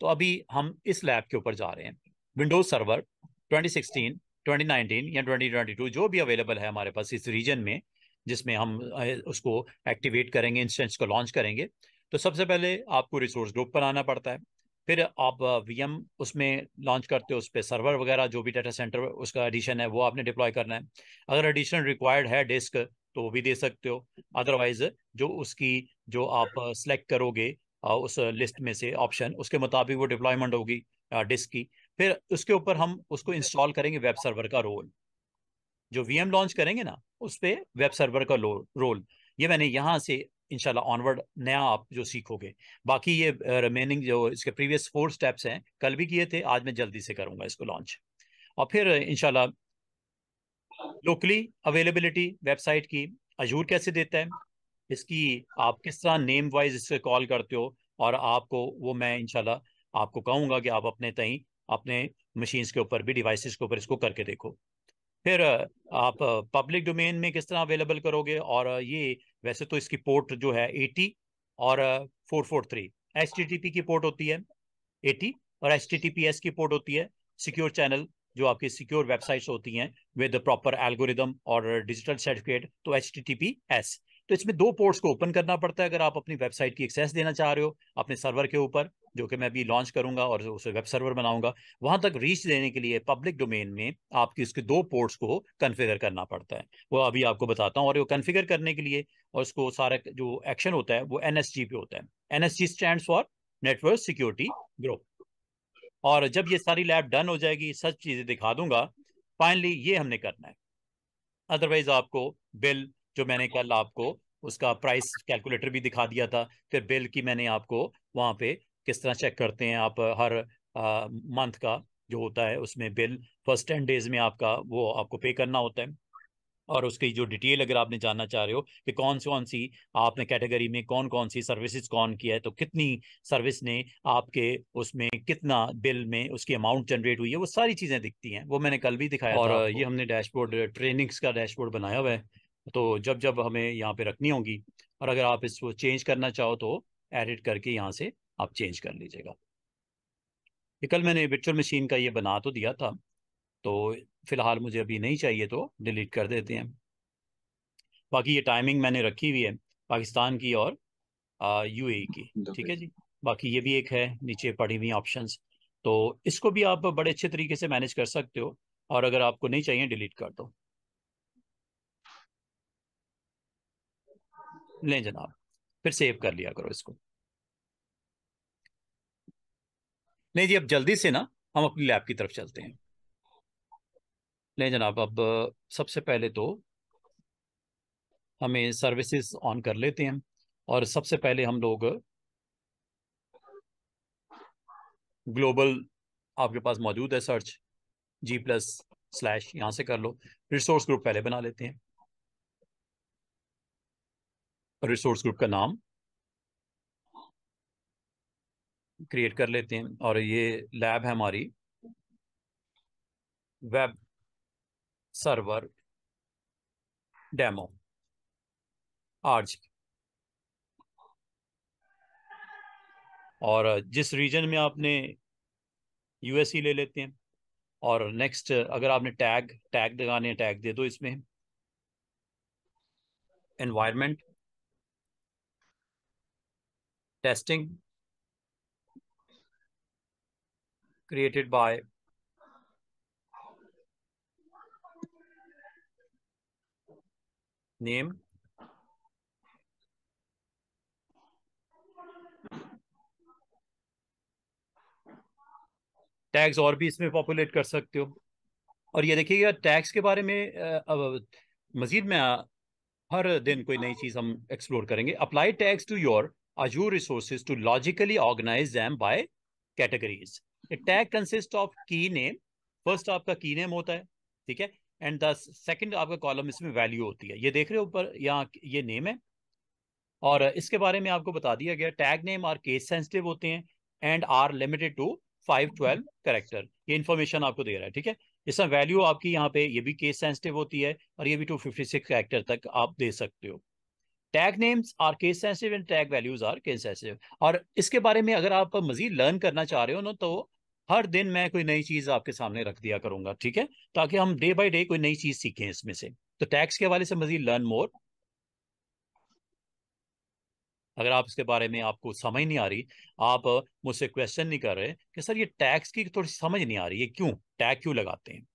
तो अभी हम इस लैब के ऊपर जा रहे हैं विंडोज सर्वर 2016, 2019 या 2022 जो भी अवेलेबल है हमारे पास इस रीजन में जिसमें हम उसको एक्टिवेट करेंगे इंस्टेंस को लॉन्च करेंगे तो सबसे पहले आपको रिसोर्स ग्रुप पर आना पड़ता है फिर आप वीएम उसमें लॉन्च करते हो उस पर सर्वर वगैरह जो भी डाटा सेंटर उसका एडिशन है वो आपने डिप्लॉय करना है अगर एडिशन रिक्वायर्ड है डिस्क तो वो भी दे सकते हो अदरवाइज जो उसकी जो आप सेलेक्ट करोगे उस लिस्ट में से ऑप्शन उसके मुताबिक वो डिप्लॉयमेंट होगी डिस्क की फिर उसके ऊपर हम उसको इंस्टॉल करेंगे वेब सर्वर का रोल जो वीएम लॉन्च करेंगे ना उस पर वेब सर्वर का रोल ये मैंने यहाँ से इनशाला ऑनवर्ड नया आप जो सीखोगे बाकी ये रिमेनिंग जो इसके प्रीवियस फोर स्टेप्स हैं कल भी किए थे आज मैं जल्दी से करूँगा इसको लॉन्च और फिर इनशाला लोकली अवेलेबिलिटी वेबसाइट की अजूर कैसे देता है इसकी आप किस तरह नेम वाइज इससे कॉल करते हो और आपको वो मैं इनशाला आपको कहूँगा कि आप अपने तई अपने मशीन्स के ऊपर भी डिवाइसेस के ऊपर इसको करके देखो फिर आप पब्लिक डोमेन में किस तरह अवेलेबल करोगे और ये वैसे तो इसकी पोर्ट जो है 80 और 443 पी की पोर्ट होती है 80 और एस की पोर्ट होती है सिक्योर चैनल जो आपकी सिक्योर वेबसाइट्स होती हैं विद प्रॉपर एल्गोरिदम और डिजिटल सर्टिफिकेट तो H T T P S तो इसमें दो पोर्ट्स को ओपन करना पड़ता है अगर आप अपनी वेबसाइट की एक्सेस देना चाह रहे हो अपने सर्वर के ऊपर जो कि मैं अभी लॉन्च करूंगा और उसे वेब सर्वर बनाऊंगा वहां तक रीच देने के लिए पब्लिक डोमेन में आपकी उसके दो पोर्ट्स को कन्फिगर करना पड़ता है वो अभी आपको बताता हूँ और वो कन्फिगर करने के लिए और उसको सारा जो एक्शन होता है वो एन पे होता है N S stand for network security group और जब ये सारी लैब डन हो जाएगी सब चीज़ें दिखा दूंगा फाइनली ये हमने करना है अदरवाइज आपको बिल जो मैंने कल आपको उसका प्राइस कैलकुलेटर भी दिखा दिया था फिर बिल की मैंने आपको वहाँ पे किस तरह चेक करते हैं आप हर मंथ का जो होता है उसमें बिल फर्स्ट टेन डेज में आपका वो आपको पे करना होता है और उसकी जो डिटेल अगर आपने जानना चाह रहे हो कि कौन सी कौन सी आपने कैटेगरी में कौन कौन सी सर्विसेज कौन किया है तो कितनी सर्विस ने आपके उसमें कितना बिल में उसकी अमाउंट जनरेट हुई है वो सारी चीज़ें दिखती हैं वो मैंने कल भी दिखाया और ये हमने डैशबोर्ड ट्रेनिंग्स का डैशबोर्ड बनाया हुआ है तो जब जब हमें यहाँ पे रखनी होगी और अगर आप इसको चेंज करना चाहो तो एडिट करके यहाँ से आप चेंज कर लीजिएगा ये कल मैंने विचुअल मशीन का ये बना तो दिया था तो फ़िलहाल मुझे अभी नहीं चाहिए तो डिलीट कर देते हैं बाकी ये टाइमिंग मैंने रखी हुई है पाकिस्तान की और यू e की ठीक है जी बाकी ये भी एक है नीचे पड़ी हुई ऑप्शन तो इसको भी आप बड़े अच्छे तरीके से मैनेज कर सकते हो और अगर आपको नहीं चाहिए डिलीट कर दो लें जनाब फिर सेव कर लिया करो इसको नहीं जी अब जल्दी से ना हम अपनी लैब की तरफ चलते हैं लें जनाब अब सबसे पहले तो हमें सर्विसेज ऑन कर लेते हैं और सबसे पहले हम लोग ग्लोबल आपके पास मौजूद है सर्च जी प्लस स्लैश यहाँ से कर लो रिसोर्स ग्रुप पहले बना लेते हैं रिसोर्स ग्रुप का नाम क्रिएट कर लेते हैं और ये लैब है हमारी वेब सर्वर डेमो आर्ज और जिस रीजन में आपने यूएसई ले लेते हैं और नेक्स्ट अगर आपने टैग टैग लगाने टैग दे दो इसमें environment testing created by name tags और भी इसमें पॉपुलेट कर सकते हो और ये देखिएगा टैग्स के बारे में अब मजीद में हर दिन कोई नई चीज़ हम एक्सप्लोर करेंगे apply tags to your Azure resources to logically organize them by categories. A tag consists of key name. First आपका key name होता है ठीक है एंड द सेकंड आपका कॉलम इसमें वैल्यू होती है ये देख रहे हो ऊपर यहाँ ये नेम है और इसके बारे में आपको बता दिया गया tag name are case sensitive होते हैं and are limited to five twelve character ये इन्फॉर्मेशन आपको दे रहा है ठीक है इसमें वैल्यू आपकी यहाँ पे ये भी केस सेंसिटिव होती है और ये भी टू फिफ्टी सिक्स करेक्टर तक आप दे सकते हो tag names are case sensitive and tag values are case sensitive और इसके बारे में अगर आप मजीद लर्न करना चाह रहे हो ना तो हर दिन मैं कोई नई चीज़ आपके सामने रख दिया करूंगा ठीक है ताकि हम डे बाई डे कोई नई चीज़ सीखें इसमें से तो टैक्स के हवाले से मजीद लर्न मोर अगर आप इसके बारे में आपको समझ नहीं आ रही आप मुझसे क्वेश्चन नहीं कर रहे कि सर ये टैक्स की थोड़ी समझ नहीं आ रही है क्यों टैग क्यों लगाते हैं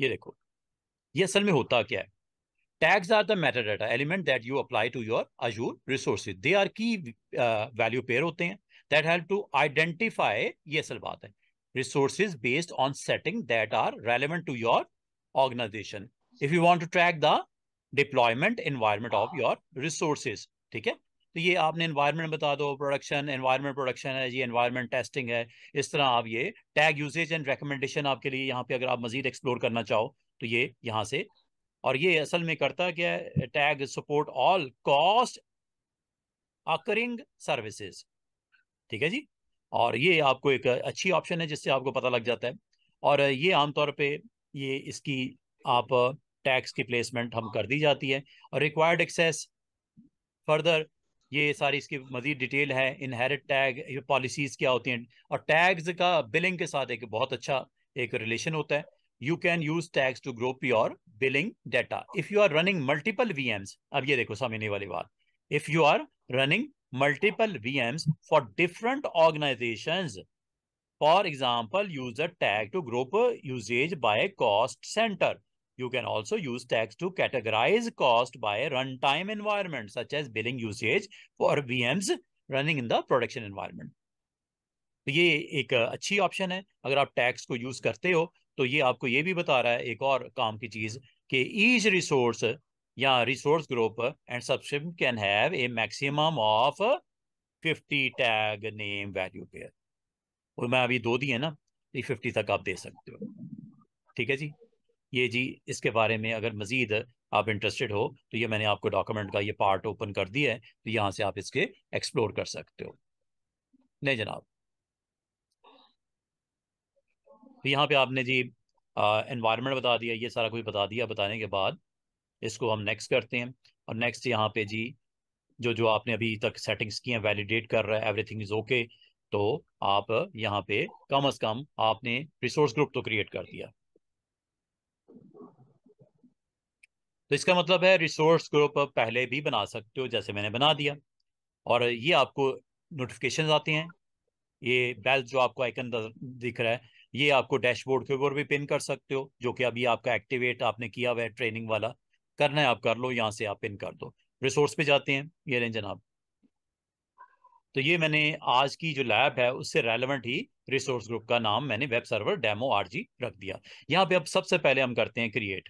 ये देखो ये असल में होता क्या है Tags are the metadata element that you apply to your Azure resources. They are key uh, value pair होते हैं that help to identify ये असल बात है resources based on setting that are relevant to your organization. If you want to track the deployment environment of your resources, ठीक है तो ये आपने environment बता दो production environment production है ये environment testing है इस तरह आप ये tag usage and recommendation आपके लिए यहाँ पे अगर आप मजीद explore करना चाहो तो ये यहाँ से और ये असल में करता क्या है tag support all cost accruing services ठीक है जी और ये आपको एक अच्छी ऑप्शन है जिससे आपको पता लग जाता है और ये आमतौर पे ये इसकी आप टैक्स की प्लेसमेंट हम कर दी जाती है और रिक्वायर्ड एक्सेस फर्दर ये सारी इसकी मजीद डिटेल है इनहेरिट टैग ये पॉलिसीज़ क्या होती हैं और टैग्स का बिलिंग के साथ एक बहुत अच्छा एक रिलेशन होता है you can use tags to group your billing data. If you are running multiple VMs, अब ये देखो समझने वाली बात. If you are running multiple VMs for different organizations, for example, use a tag to group usage by a cost center. You can also use tags to categorize cost by a runtime environment, such as billing usage for VMs running in the production environment. तो ये एक अच्छी option है अगर आप tax को use करते हो तो ये आपको ये भी बता रहा है एक और काम की चीज़ कि ईच रिसोर्स या resource group and subscription can have a maximum of fifty tag name value pair और मैं अभी दो दिए ना ये फिफ्टी तक आप दे सकते हो ठीक है जी ये जी इसके बारे में अगर मज़ीद आप इंटरेस्टेड हो तो ये मैंने आपको डॉक्यूमेंट का ये पार्ट ओपन कर दिया है तो यहाँ से आप इसके एक्सप्लोर कर सकते हो नहीं जनाब तो यहाँ पे आपने जी एनवायरनमेंट बता दिया ये सारा कुछ बता दिया बताने के बाद इसको हम नेक्स्ट करते हैं और नेक्स्ट यहाँ पे जी जो जो आपने अभी तक सेटिंग्स की हैं वैलिडेट कर रहा है एवरीथिंग इज ओके तो आप यहाँ पे कम अज कम आपने रिसोर्स ग्रुप तो क्रिएट कर दिया तो इसका मतलब है रिसोर्स ग्रुप पहले भी बना सकते हो जैसे मैंने बना दिया और ये आपको नोटिफिकेशन आते हैं ये बेल जो आपको आइकन दिख रहा है ये आपको डैशबोर्ड के ऊपर भी पिन कर सकते हो जो कि अभी आपका एक्टिवेट आपने किया हुआ है ट्रेनिंग वाला करना है आप कर लो यहाँ से आप पिन कर दो रिसोर्स पे जाते हैं ये रहें जनाब तो ये मैंने आज की जो लैब है उससे रेलिवेंट ही रिसोर्स ग्रुप का नाम मैंने वेब सर्वर डेमो आर रख दिया यहाँ पे अब सबसे पहले हम करते हैं क्रिएट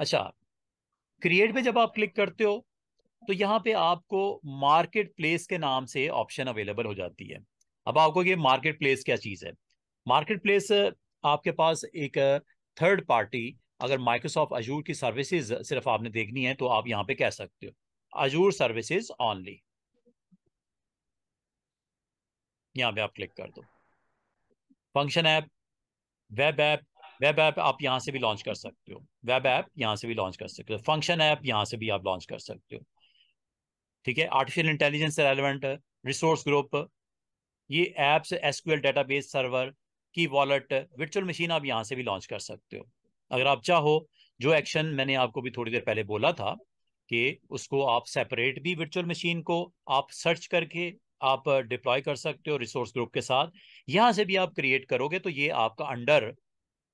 अच्छा क्रिएट पे जब आप क्लिक करते हो तो यहाँ पे आपको मार्केट प्लेस के नाम से ऑप्शन अवेलेबल हो जाती है अब आपको ये मार्केट प्लेस क्या चीज़ है मार्केट प्लेस आपके पास एक थर्ड पार्टी अगर माइक्रोसॉफ्ट अजूर की सर्विसेज सिर्फ आपने देखनी है तो आप यहाँ पे कह सकते हो अजूर सर्विसेज ऑनली यहाँ पे आप क्लिक कर दो function app web app web app आप यहाँ से भी लॉन्च कर सकते हो वेब ऐप यहाँ से भी लॉन्च कर सकते हो फंक्शन ऐप यहाँ से भी आप लॉन्च कर सकते हो ठीक है आर्टिफिशियल इंटेलिजेंस से रेलिवेंट रिसोर्स ग्रुप ये एप्स एसक्यूएल डेटाबेस सर्वर की वॉलेट वर्चुअल मशीन आप यहाँ से भी लॉन्च कर सकते हो अगर आप चाहो जो एक्शन मैंने आपको भी थोड़ी देर पहले बोला था कि उसको आप सेपरेट भी वर्चुअल मशीन को आप सर्च करके आप डिप्लॉय uh, कर सकते हो रिसोर्स ग्रुप के साथ यहाँ से भी आप क्रिएट करोगे तो ये आपका under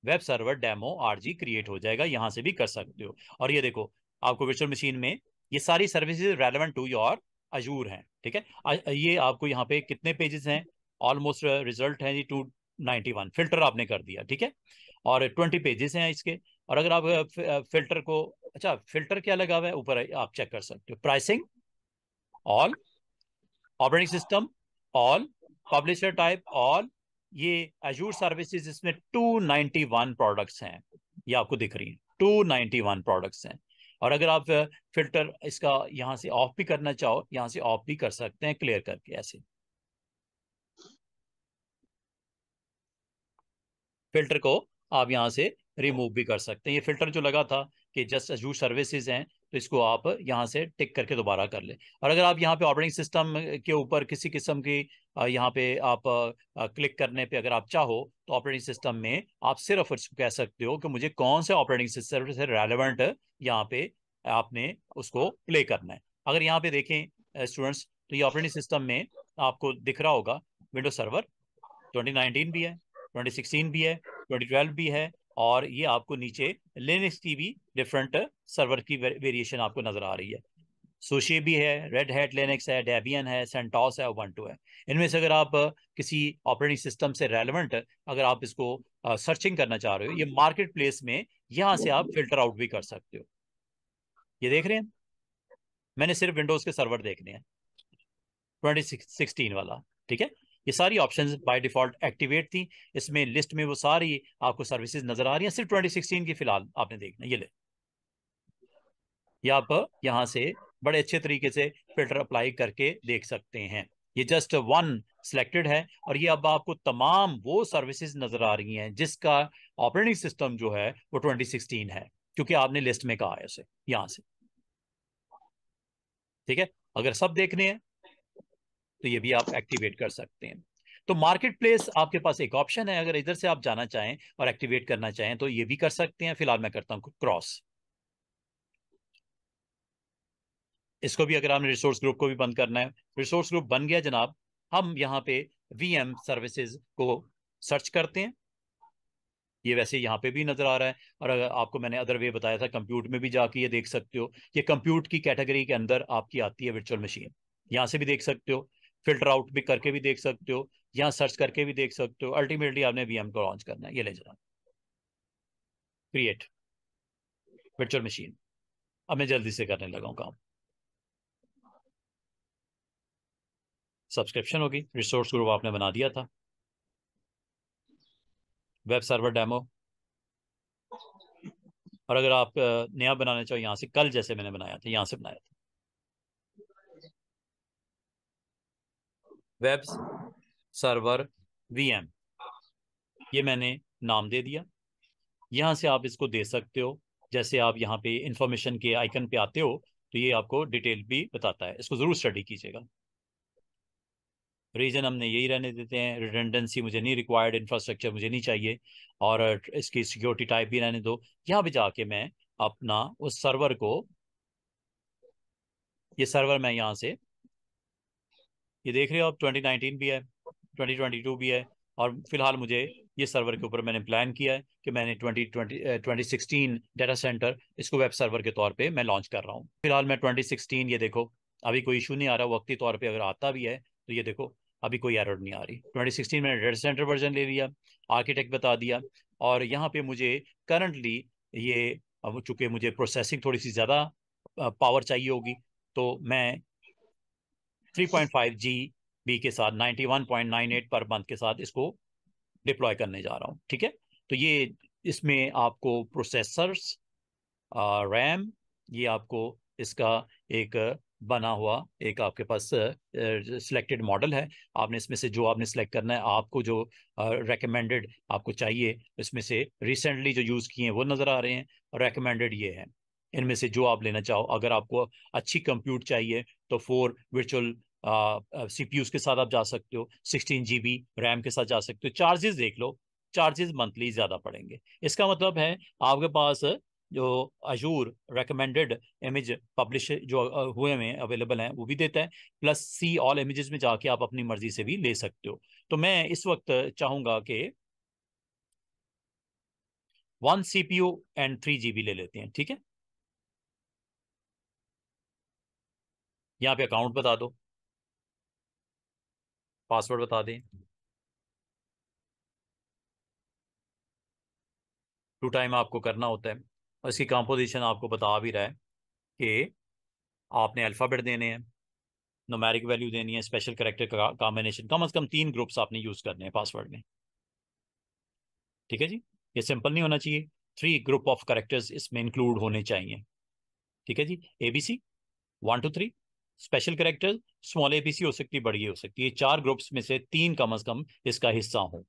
web server demo RG create हो जाएगा यहाँ से भी कर सकते हो और ये देखो आपको वर्चुअल मशीन में ये सारी services relevant to your Azure हैं ठीक है ये आपको यहाँ पे कितने पेजेस हैं ऑलमोस्ट रिजल्ट uh, हैं जी टू नाइन्टी वन फिल्टर आपने कर दिया ठीक है और ट्वेंटी पेजेस हैं इसके और अगर आप फिल्टर को अच्छा फिल्टर क्या लगा हुआ है ऊपर आप चेक कर सकते हो pricing all operating system all publisher type all ये अजूर सर्विसेज इसमें टू वन प्रोडक्ट्स हैं ये आपको दिख रही है वन प्रोडक्ट्स हैं और अगर आप फिल्टर इसका यहाँ से ऑफ भी करना चाहो यहाँ से ऑफ भी कर सकते हैं क्लियर करके ऐसे फिल्टर को आप यहाँ से रिमूव भी कर सकते हैं ये फिल्टर जो लगा था कि जस्ट अजू सर्विसेज हैं तो इसको आप यहाँ से टिक करके दोबारा कर लें और अगर आप यहाँ पे ऑपरेटिंग सिस्टम के ऊपर किसी किस्म की यहाँ पे आप क्लिक करने पे अगर आप चाहो तो ऑपरेटिंग सिस्टम में आप सिर्फ कह सकते हो कि मुझे कौन से ऑपरेटिंग सिस्टम से रेलिवेंट यहाँ पे आपने उसको प्ले करना है अगर यहाँ पे देखें स्टूडेंट्स तो ये ऑपरेटिंग सिस्टम में आपको दिख रहा होगा विंडो सर्वर ट्वेंटी भी है ट्वेंटी भी है ट्वेंटी भी है और ये आपको नीचे लिनक्स की भी डिफरेंट सर्वर की वेरिएशन आपको नजर आ रही है सोशे भी है रेड हैट लिनक्स है डेबियन है सेंटॉस है वनटू है इनमें से अगर आप किसी ऑपरेटिंग सिस्टम से रेलिवेंट अगर आप इसको सर्चिंग करना चाह रहे हो ये मार्केट प्लेस में यहाँ से आप फिल्टर आउट भी कर सकते हो ये देख रहे हैं मैंने सिर्फ विंडोज के सर्वर देखने हैं ट्वेंटी सिक्सटीन वाला ठीक है ये सारी ऑप्शन बाय डिफॉल्ट एक्टिवेट थी इसमें लिस्ट में वो सारी आपको सर्विसेज नजर आ रही हैं सिर्फ 2016 की फिलहाल आपने देखना ये ले आप यहाँ से बड़े अच्छे तरीके से फिल्टर अप्लाई करके देख सकते हैं ये जस्ट वन सिलेक्टेड है और ये अब आपको तमाम वो सर्विसेज नजर आ रही हैं जिसका ऑपरेटिंग सिस्टम जो है वो 2016 है क्योंकि आपने लिस्ट में कहा है उसे यहाँ से ठीक है अगर सब देखने हैं तो ये भी आप एक्टिवेट कर सकते हैं तो मार्केट प्लेस आपके पास एक ऑप्शन है अगर इधर से आप जाना चाहें और एक्टिवेट करना चाहें तो ये भी कर सकते हैं फिलहाल मैं करता हूं क्रॉस इसको भी अगर हमने रिसोर्स ग्रुप को भी बंद करना है रिसोर्स ग्रुप बन गया जनाब हम यहाँ पे वीएम सर्विसेज को सर्च करते हैं ये वैसे यहाँ पे भी नजर आ रहा है और अगर आपको मैंने अदर वे बताया था कंप्यूट में भी जाके ये देख सकते हो ये कंप्यूट की कैटेगरी के अंदर आपकी आती है वर्चुअल मशीन यहां से भी देख सकते हो फिल्टर आउट भी करके भी देख सकते हो यहाँ सर्च करके भी देख सकते हो अल्टीमेटली आपने वीएम को लॉन्च करना है ये ले जाना क्रिएट वर्चुअल मशीन अब मैं जल्दी से करने लगा हूँ काम सब्सक्रिप्शन होगी रिसोर्स ग्रुप आपने बना दिया था वेब सर्वर डेमो और अगर आप नया बनाना चाहो यहाँ से कल जैसे मैंने बनाया था यहाँ से बनाया था वेब सर्वर वीएम ये मैंने नाम दे दिया यहाँ से आप इसको दे सकते हो जैसे आप यहाँ पे इंफॉर्मेशन के आइकन पे आते हो तो ये आपको डिटेल भी बताता है इसको ज़रूर स्टडी कीजिएगा रीजन हमने यही रहने देते हैं रिटेंडेंसी मुझे नहीं रिक्वायर्ड इंफ्रास्ट्रक्चर मुझे नहीं चाहिए और इसकी सिक्योरिटी टाइप भी रहने दो यहाँ पे जाके मैं अपना उस सर्वर को ये सर्वर मैं यहाँ से ये देख रहे हो आप 2019 भी है 2022 भी है और फिलहाल मुझे ये सर्वर के ऊपर मैंने प्लान किया है कि मैंने 2020 2016 डेटा सेंटर इसको वेब सर्वर के तौर पे मैं लॉन्च कर रहा हूँ फिलहाल मैं 2016 ये देखो अभी कोई इशू नहीं आ रहा वक्ती तौर पे अगर आता भी है तो ये देखो अभी कोई एरर नहीं आ रही ट्वेंटी मैंने डेटा सेंटर वर्जन ले लिया आर्किटेक्ट बता दिया और यहाँ पर मुझे करंटली ये चूँकि मुझे प्रोसेसिंग थोड़ी सी ज़्यादा पावर चाहिए होगी तो मैं 3.5 जी बी के साथ 91.98 पर मंथ के साथ इसको डिप्लॉय करने जा रहा हूँ ठीक है तो ये इसमें आपको प्रोसेसर्स रैम ये आपको इसका एक बना हुआ एक आपके पास सिलेक्टेड मॉडल है आपने इसमें से जो आपने सेलेक्ट करना है आपको जो रेकमेंडेड आपको चाहिए इसमें से रिसेंटली जो यूज़ किए हैं वो नज़र आ रहे हैं रेकमेंडेड ये है इनमें से जो आप लेना चाहो अगर आपको अच्छी कंप्यूट चाहिए तो फोर वर्चुअल सी पी के साथ आप जा सकते हो सिक्सटीन जी बी रैम के साथ जा सकते हो चार्जेस देख लो चार्जेस मंथली ज़्यादा पड़ेंगे इसका मतलब है आपके पास जो अजूर रेकमेंडेड इमेज पब्लिश जो हुए में अवेलेबल हैं वो भी देता है प्लस सी ऑल इमेजेस में जाके आप अपनी मर्जी से भी ले सकते हो तो मैं इस वक्त चाहूँगा कि one C P and three G B ले लेते हैं ठीक है यहाँ पे अकाउंट बता दो पासवर्ड बता दें टू टाइम आपको करना होता है और इसकी कंपोजिशन आपको बता भी रहा है कि आपने अल्फ़ाबेट देने हैं नोमेरिक वैल्यू देनी है स्पेशल करेक्टर का कॉम्बिनेशन कम अज़ कम तीन ग्रुप्स आपने यूज़ करने हैं पासवर्ड में ठीक है जी ये सिंपल नहीं होना चाहिए थ्री ग्रुप ऑफ करेक्टर्स इसमें इंक्लूड होने चाहिए ठीक है जी A B C one two three special character small ABC हो सकती है बड़ी हो सकती है चार ग्रुप्स में से तीन कम अज कम इसका हिस्सा हो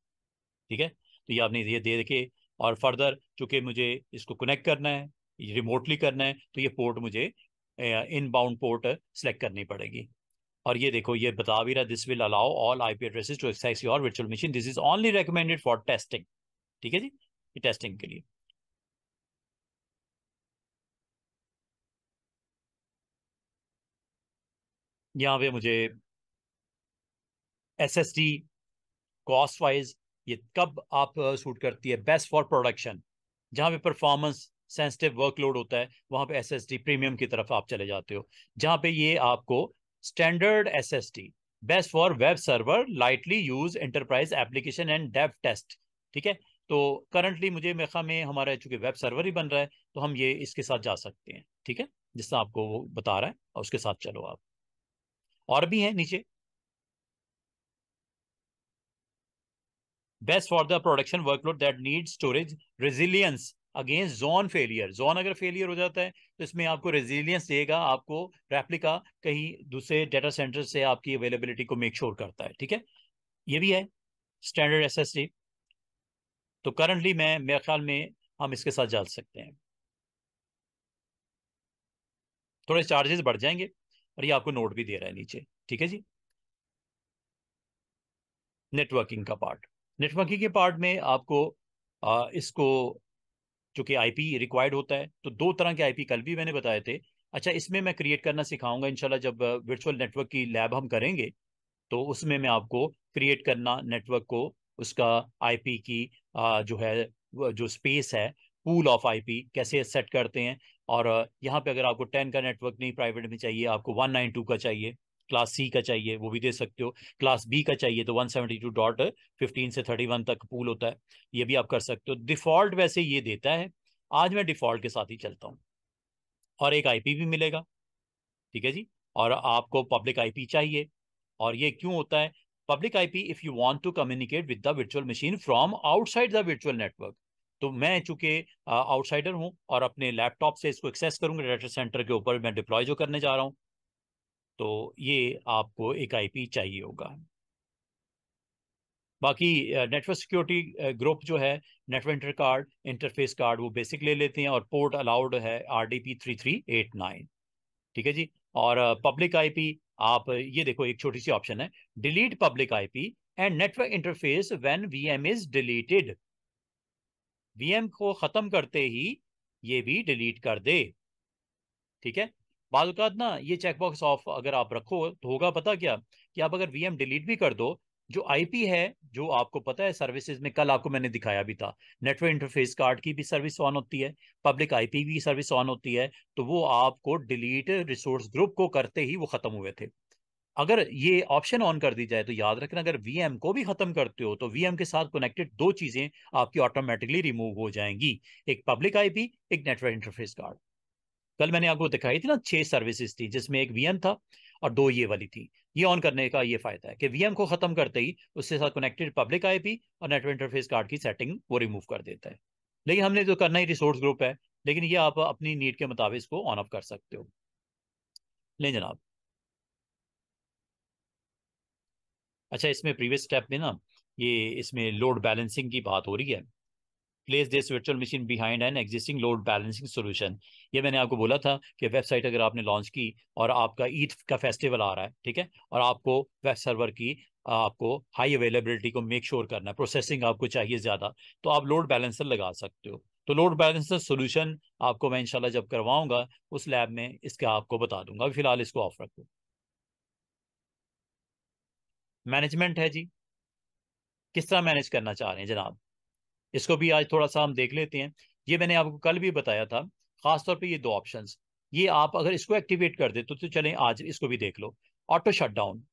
ठीक है तो ये आपने ये दे के और फर्दर चूंकि मुझे इसको कनेक्ट करना है रिमोटली करना है तो ये पोर्ट मुझे इन बाउंड पोर्ट सेलेक्ट करनी पड़ेगी और ये देखो ये बता भी रहा this will allow all IP addresses to access your virtual machine this is only recommended for testing ठीक है जी टेस्टिंग के लिए यहाँ पे मुझे S S D cost wise ये कब आप सूट करती है बेस्ट फॉर प्रोडक्शन जहाँ पे परफॉर्मेंस सेंसिटिव वर्कलोड होता है वहाँ पे एस एस डी प्रीमियम की तरफ आप चले जाते हो जहाँ पे ये आपको standard S S D best for web server lightly use enterprise application and dev test ठीक है तो करंटली मुझे मेखा में हमारा चूंकि वेब सर्वर ही बन रहा है तो हम ये इसके साथ जा सकते हैं ठीक है जिससे आपको वो बता रहा है और उसके साथ चलो आप और भी हैं नीचे best for the production workload that need storage resilience against zone failure zone अगर फेलियर हो जाता है तो इसमें आपको रेजिलियंस देगा आपको रेप्लिका कहीं दूसरे डेटा सेंटर से आपकी अवेलेबिलिटी को मेक श्योर sure करता है ठीक है ये भी है स्टैंडर्ड एस तो करंटली मैं मेरे ख्याल में हम इसके साथ जा सकते हैं थोड़े चार्जेस बढ़ जाएंगे और ये आपको नोट भी दे रहा है नीचे ठीक है जी नेटवर्किंग का पार्ट नेटवर्किंग के पार्ट में आपको आ, इसको चूंकि आईपी रिक्वायर्ड होता है तो दो तरह के आईपी कल भी मैंने बताए थे अच्छा इसमें मैं क्रिएट करना सिखाऊंगा इंशाल्लाह जब वर्चुअल नेटवर्क की लैब हम करेंगे तो उसमें मैं आपको क्रिएट करना नेटवर्क को उसका आईपी की आ, जो है जो स्पेस है पूल ऑफ आईपी कैसे सेट करते हैं और यहाँ पे अगर आपको टेन का नेटवर्क नहीं प्राइवेट में चाहिए आपको वन नाइन टू का चाहिए क्लास सी का चाहिए वो भी दे सकते हो क्लास बी का चाहिए तो one seventy two dot fifteen से थर्टी वन तक पूल होता है ये भी आप कर सकते हो डिफॉल्ट वैसे ये देता है आज मैं डिफॉल्ट के साथ ही चलता हूँ और एक आई भी मिलेगा ठीक है जी और आपको पब्लिक आई चाहिए और ये क्यों होता है public IP if you want to communicate with the virtual machine from outside the virtual network तो मैं चूंकि आउटसाइडर हूं और अपने लैपटॉप से इसको एक्सेस करूंगा डाटा सेंटर के ऊपर मैं डिप्लॉय जो करने जा रहा हूं तो ये आपको एक आईपी चाहिए होगा बाकी नेटवर्क सिक्योरिटी ग्रुप जो है इंटर कार्ड इंटरफेस कार्ड वो बेसिक ले लेते हैं और पोर्ट अलाउड है R D P three three eight nine ठीक है जी और पब्लिक आईपी आप ये देखो एक छोटी सी ऑप्शन है delete public IP and network interface when VM is deleted VM को ख़त्म करते ही ये भी डिलीट कर दे ठीक है बालकात ना ये चेकबॉक्स ऑफ अगर आप रखो तो होगा पता क्या कि आप अगर वीएम डिलीट भी कर दो जो आईपी है जो आपको पता है सर्विसेज में कल आपको मैंने दिखाया भी था नेटवर्क इंटरफेस कार्ड की भी सर्विस ऑन होती है पब्लिक आईपी की सर्विस ऑन होती है तो वो आपको डिलीट रिसोर्स ग्रुप को करते ही वो खत्म हुए थे अगर ये ऑप्शन ऑन कर दी जाए तो याद रखना अगर वीएम को भी खत्म करते हो तो वीएम के साथ कनेक्टेड दो चीजें आपकी ऑटोमेटिकली रिमूव हो जाएंगी एक पब्लिक आईपी एक नेटवर्क इंटरफेस कार्ड कल मैंने आपको दिखाई थी ना छह सर्विसेज थी जिसमें एक वीएम था और दो ये वाली थी ये ऑन करने का ये फायदा है कि वीएम को खत्म करते ही उसके साथ कनेक्टेड पब्लिक आईपी और नेटवर्क इंटरफेस कार्ड की सेटिंग वो रिमूव कर देता है लेकिन हमने तो करना ही रिसोर्स ग्रुप है लेकिन ये आप अपनी नीड के मुताबिक इसको ऑन ऑफ कर सकते हो ले जनाब अच्छा इसमें प्रीवियस स्टेप में ना ये इसमें लोड बैलेंसिंग की बात हो रही है place this virtual machine behind an existing load balancing solution ये मैंने आपको बोला था कि वेबसाइट अगर आपने लॉन्च की और आपका ईद का फेस्टिवल आ रहा है ठीक है और आपको वेब सर्वर की आपको हाई अवेलेबिलिटी को मेक श्योर sure करना है प्रोसेसिंग आपको चाहिए ज़्यादा तो आप लोड बैलेंसर लगा सकते हो तो लोड बैलेंसर सोल्यूशन आपको मैं इनशाला जब करवाऊंगा उस लैब में इसका आपको बता दूंगा फिलहाल इसको ऑफ रखूँ मैनेजमेंट है जी किस तरह मैनेज करना चाह रहे हैं जनाब इसको भी आज थोड़ा सा हम देख लेते हैं ये मैंने आपको कल भी बताया था खासतौर पर ये दो ऑप्शन ये आप अगर इसको एक्टिवेट कर दें तो, तो चलें आज इसको भी देख लो ऑटो शट डाउन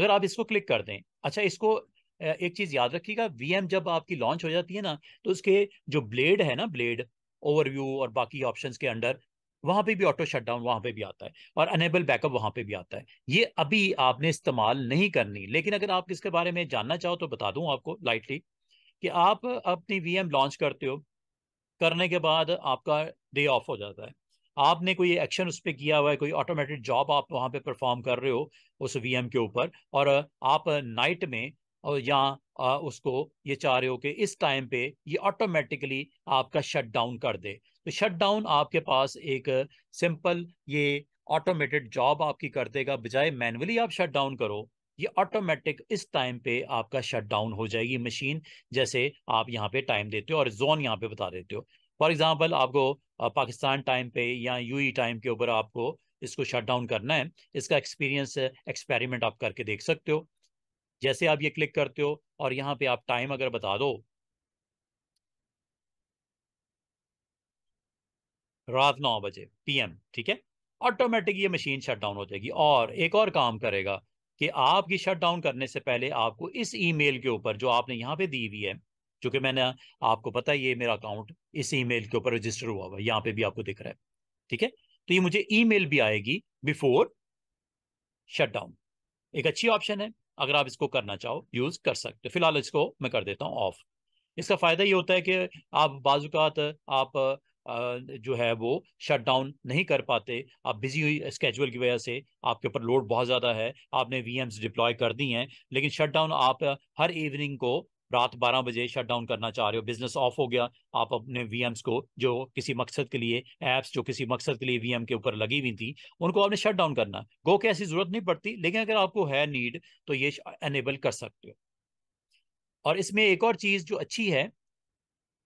अगर आप इसको क्लिक कर दें अच्छा इसको एक चीज़ याद रखिएगा वीएम जब आपकी लॉन्च हो जाती है ना तो उसके जो ब्लेड है ना ब्लेड ओवरव्यू और बाकी ऑप्शंस के अंडर वहां पे भी ऑटो शटडाउन वहां पे भी आता है और अनेबल बैकअप वहां पे भी आता है ये अभी आपने इस्तेमाल नहीं करनी लेकिन अगर आप इसके बारे में जानना चाहो तो बता दूं आपको लाइटली कि आप अपनी वीएम लॉन्च करते हो करने के बाद आपका डे ऑफ हो जाता है आपने कोई एक्शन उस पर किया हुआ है कोई ऑटोमेटिक जॉब आप वहाँ पे परफॉर्म कर रहे हो उस वी के ऊपर और आप नाइट में और या उसको ये चाह रहे हो कि इस टाइम पे ये ऑटोमेटिकली आपका शट डाउन कर दे तो शट डाउन आपके पास एक सिंपल ये ऑटोमेटेड जॉब आपकी कर देगा बजाय मैनुअली आप शट डाउन करो ये ऑटोमेटिक इस टाइम पे आपका शट डाउन हो जाएगी मशीन जैसे आप यहाँ पे टाइम देते हो और जोन यहाँ पे बता देते हो फॉर एग्जाम्पल आपको पाकिस्तान टाइम पे या यूई टाइम e के ऊपर आपको इसको शट डाउन करना है इसका एक्सपीरियंस एक्सपेरिमेंट आप करके देख सकते हो जैसे आप ये क्लिक करते हो और यहाँ पे आप टाइम अगर बता दो रात नौ बजे पीएम ठीक है ऑटोमेटिक ये मशीन शटडाउन हो जाएगी और एक और काम करेगा कि आपकी शटडाउन करने से पहले आपको इस ईमेल के ऊपर जो आपने यहाँ पे दी हुई है क्योंकि मैंने आपको पता है ये मेरा अकाउंट इस ईमेल के ऊपर रजिस्टर हुआ हुआ है यहाँ पे भी आपको दिख रहा है ठीक है तो ये मुझे ईमेल भी आएगी बिफोर शटडाउन एक अच्छी ऑप्शन है अगर आप इसको करना चाहो यूज कर सकते हो फिलहाल इसको मैं कर देता हूँ ऑफ इसका फायदा ये होता है कि आप बाजूकात आप जो है वो शट डाउन नहीं कर पाते आप बिजी हुई स्केजुअल की वजह से आपके ऊपर लोड बहुत ज़्यादा है आपने वी डिप्लॉय कर दी हैं लेकिन शट डाउन आप हर इवनिंग को रात 12 बजे शट डाउन करना चाह रहे हो बिजनेस ऑफ हो गया आप अपने वी को जो किसी मकसद के लिए एप्स जो किसी मकसद के लिए वी के ऊपर लगी हुई थी उनको आपने शट डाउन करना गो की ऐसी जरूरत नहीं पड़ती लेकिन अगर आपको है नीड तो ये एनेबल कर सकते हो और इसमें एक और चीज़ जो अच्छी है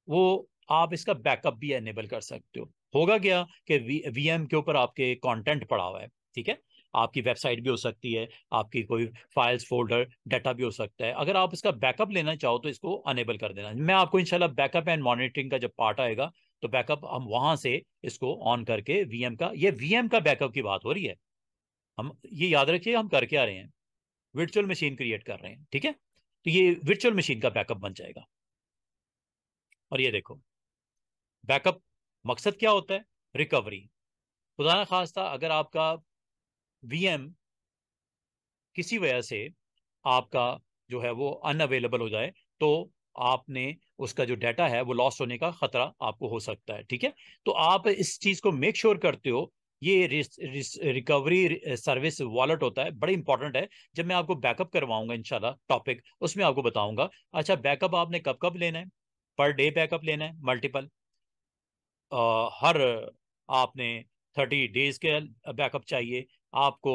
वो आप इसका बैकअप भी एनेबल कर सकते हो होगा क्या कि वी के ऊपर आपके कंटेंट पड़ा हुआ है ठीक है आपकी वेबसाइट भी हो सकती है आपकी कोई फाइल्स फोल्डर डाटा भी हो सकता है अगर आप इसका बैकअप लेना चाहो तो इसको अनेबल कर देना मैं आपको इंशाल्लाह बैकअप एंड मॉनिटरिंग का जब पार्ट आएगा तो बैकअप हम वहां से इसको ऑन करके वीएम का ये वीएम का बैकअप की बात हो रही है हम ये याद रखिए हम करके आ रहे हैं वर्चुअल मशीन क्रिएट कर रहे हैं ठीक है तो ये वर्चुअल मशीन का बैकअप बन जाएगा और ये देखो बैकअप मकसद क्या होता है रिकवरी खुदा खास्ता अगर आपका वीएम किसी वजह से आपका जो है वो अनअवेलेबल हो जाए तो आपने उसका जो डाटा है वो लॉस होने का खतरा आपको हो सकता है ठीक है तो आप इस चीज को मेक श्योर sure करते हो ये रिकवरी सर्विस वॉलेट होता है बड़ी इंपॉर्टेंट है जब मैं आपको बैकअप करवाऊंगा इंशाल्लाह टॉपिक उसमें आपको बताऊंगा अच्छा बैकअप आपने कब कब लेना है पर डे बैकअप लेना है मल्टीपल हर आपने थर्टी डेज के बैकअप चाहिए आपको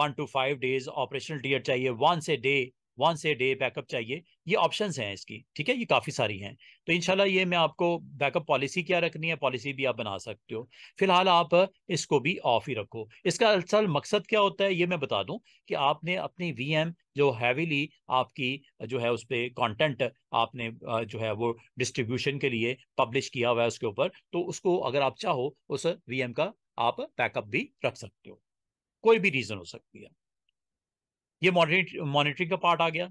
one two five days operational tier चाहिए वन से day once a day backup चाहिए ये ऑप्शन हैं इसकी ठीक है ये काफ़ी सारी हैं तो इनशाला ये मैं आपको बैकअप पॉलिसी क्या रखनी है पॉलिसी भी आप बना सकते हो फिलहाल आप इसको भी ऑफ ही रखो इसका असल मकसद क्या होता है ये मैं बता दूं कि आपने अपनी वी जो हैवीली आपकी जो है उस पर कॉन्टेंट आपने जो है वो डिस्ट्रीब्यूशन के लिए पब्लिश किया हुआ है उसके ऊपर तो उसको अगर आप चाहो उस वी का आप बैकअप भी रख सकते हो कोई भी रीज़न हो सकती है ये मॉनिटरिंग का पार्ट आ गया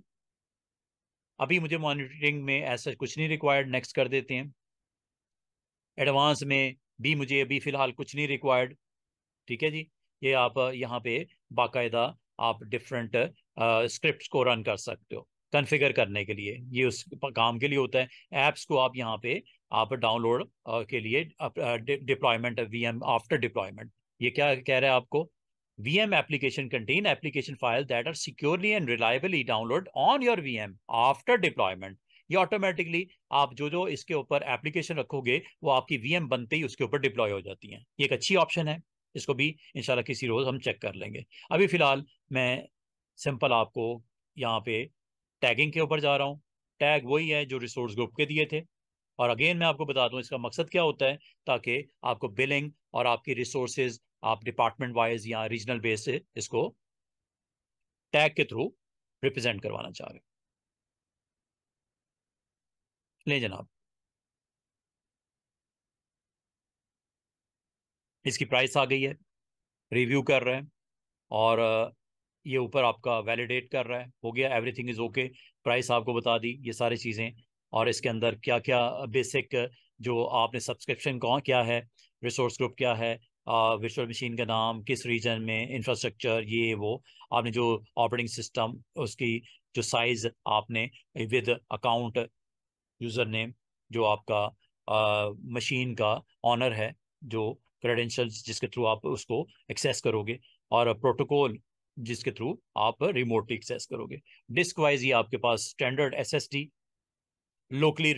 अभी मुझे मॉनिटरिंग में ऐसा कुछ नहीं रिक्वायर्ड नेक्स्ट कर देते हैं एडवांस में भी मुझे अभी फ़िलहाल कुछ नहीं रिक्वायर्ड ठीक है जी ये आप यहाँ पे बाकायदा आप डिफरेंट स्क्रिप्ट को रन कर सकते हो कन्फिगर करने के लिए ये उस काम के लिए होता है ऐप्स को आप यहाँ पे आप डाउनलोड के लिए deployment V M after deployment ये क्या कह रहा है आपको VM application contain application files that are securely and reliably downloaded on your VM after deployment. ये ऑटोमेटिकली आप जो जो इसके ऊपर एप्लीकेशन रखोगे वो आपकी वीएम बनते ही उसके ऊपर डिप्लॉय हो जाती हैं ये एक अच्छी ऑप्शन है इसको भी इंशाल्लाह किसी रोज़ हम चेक कर लेंगे अभी फ़िलहाल मैं सिंपल आपको यहाँ पे टैगिंग के ऊपर जा रहा हूँ टैग वही है जो रिसोर्स ग्रुप के दिए थे और अगेन मैं आपको बता दूँ इसका मकसद क्या होता है ताकि आपको बिलिंग और आपकी रिसोर्सेज आप डिपार्टमेंट वाइज या रीजनल बेस से इसको टैग के थ्रू रिप्रेजेंट करवाना चाह रहे हो ले जनाब इसकी प्राइस आ गई है रिव्यू कर रहे हैं और ये ऊपर आपका वैलिडेट कर रहा है हो गया एवरीथिंग इज़ ओके प्राइस आपको बता दी ये सारी चीज़ें और इसके अंदर क्या क्या बेसिक जो आपने सब्सक्रिप्शन कौन क्या है रिसोर्स ग्रुप क्या है विचुअल मशीन का नाम किस रीजन में इंफ्रास्ट्रक्चर ये वो आपने जो ऑपरेटिंग सिस्टम उसकी जो साइज आपने विद अकाउंट यूजर नेम जो आपका मशीन का ऑनर है जो क्रेडेंशियल्स जिसके थ्रू आप उसको एक्सेस करोगे और प्रोटोकॉल जिसके थ्रू आप रिमोटली एक्सेस करोगे डिस्क वाइज ही आपके पास स्टैंडर्ड एसएसडी लोकली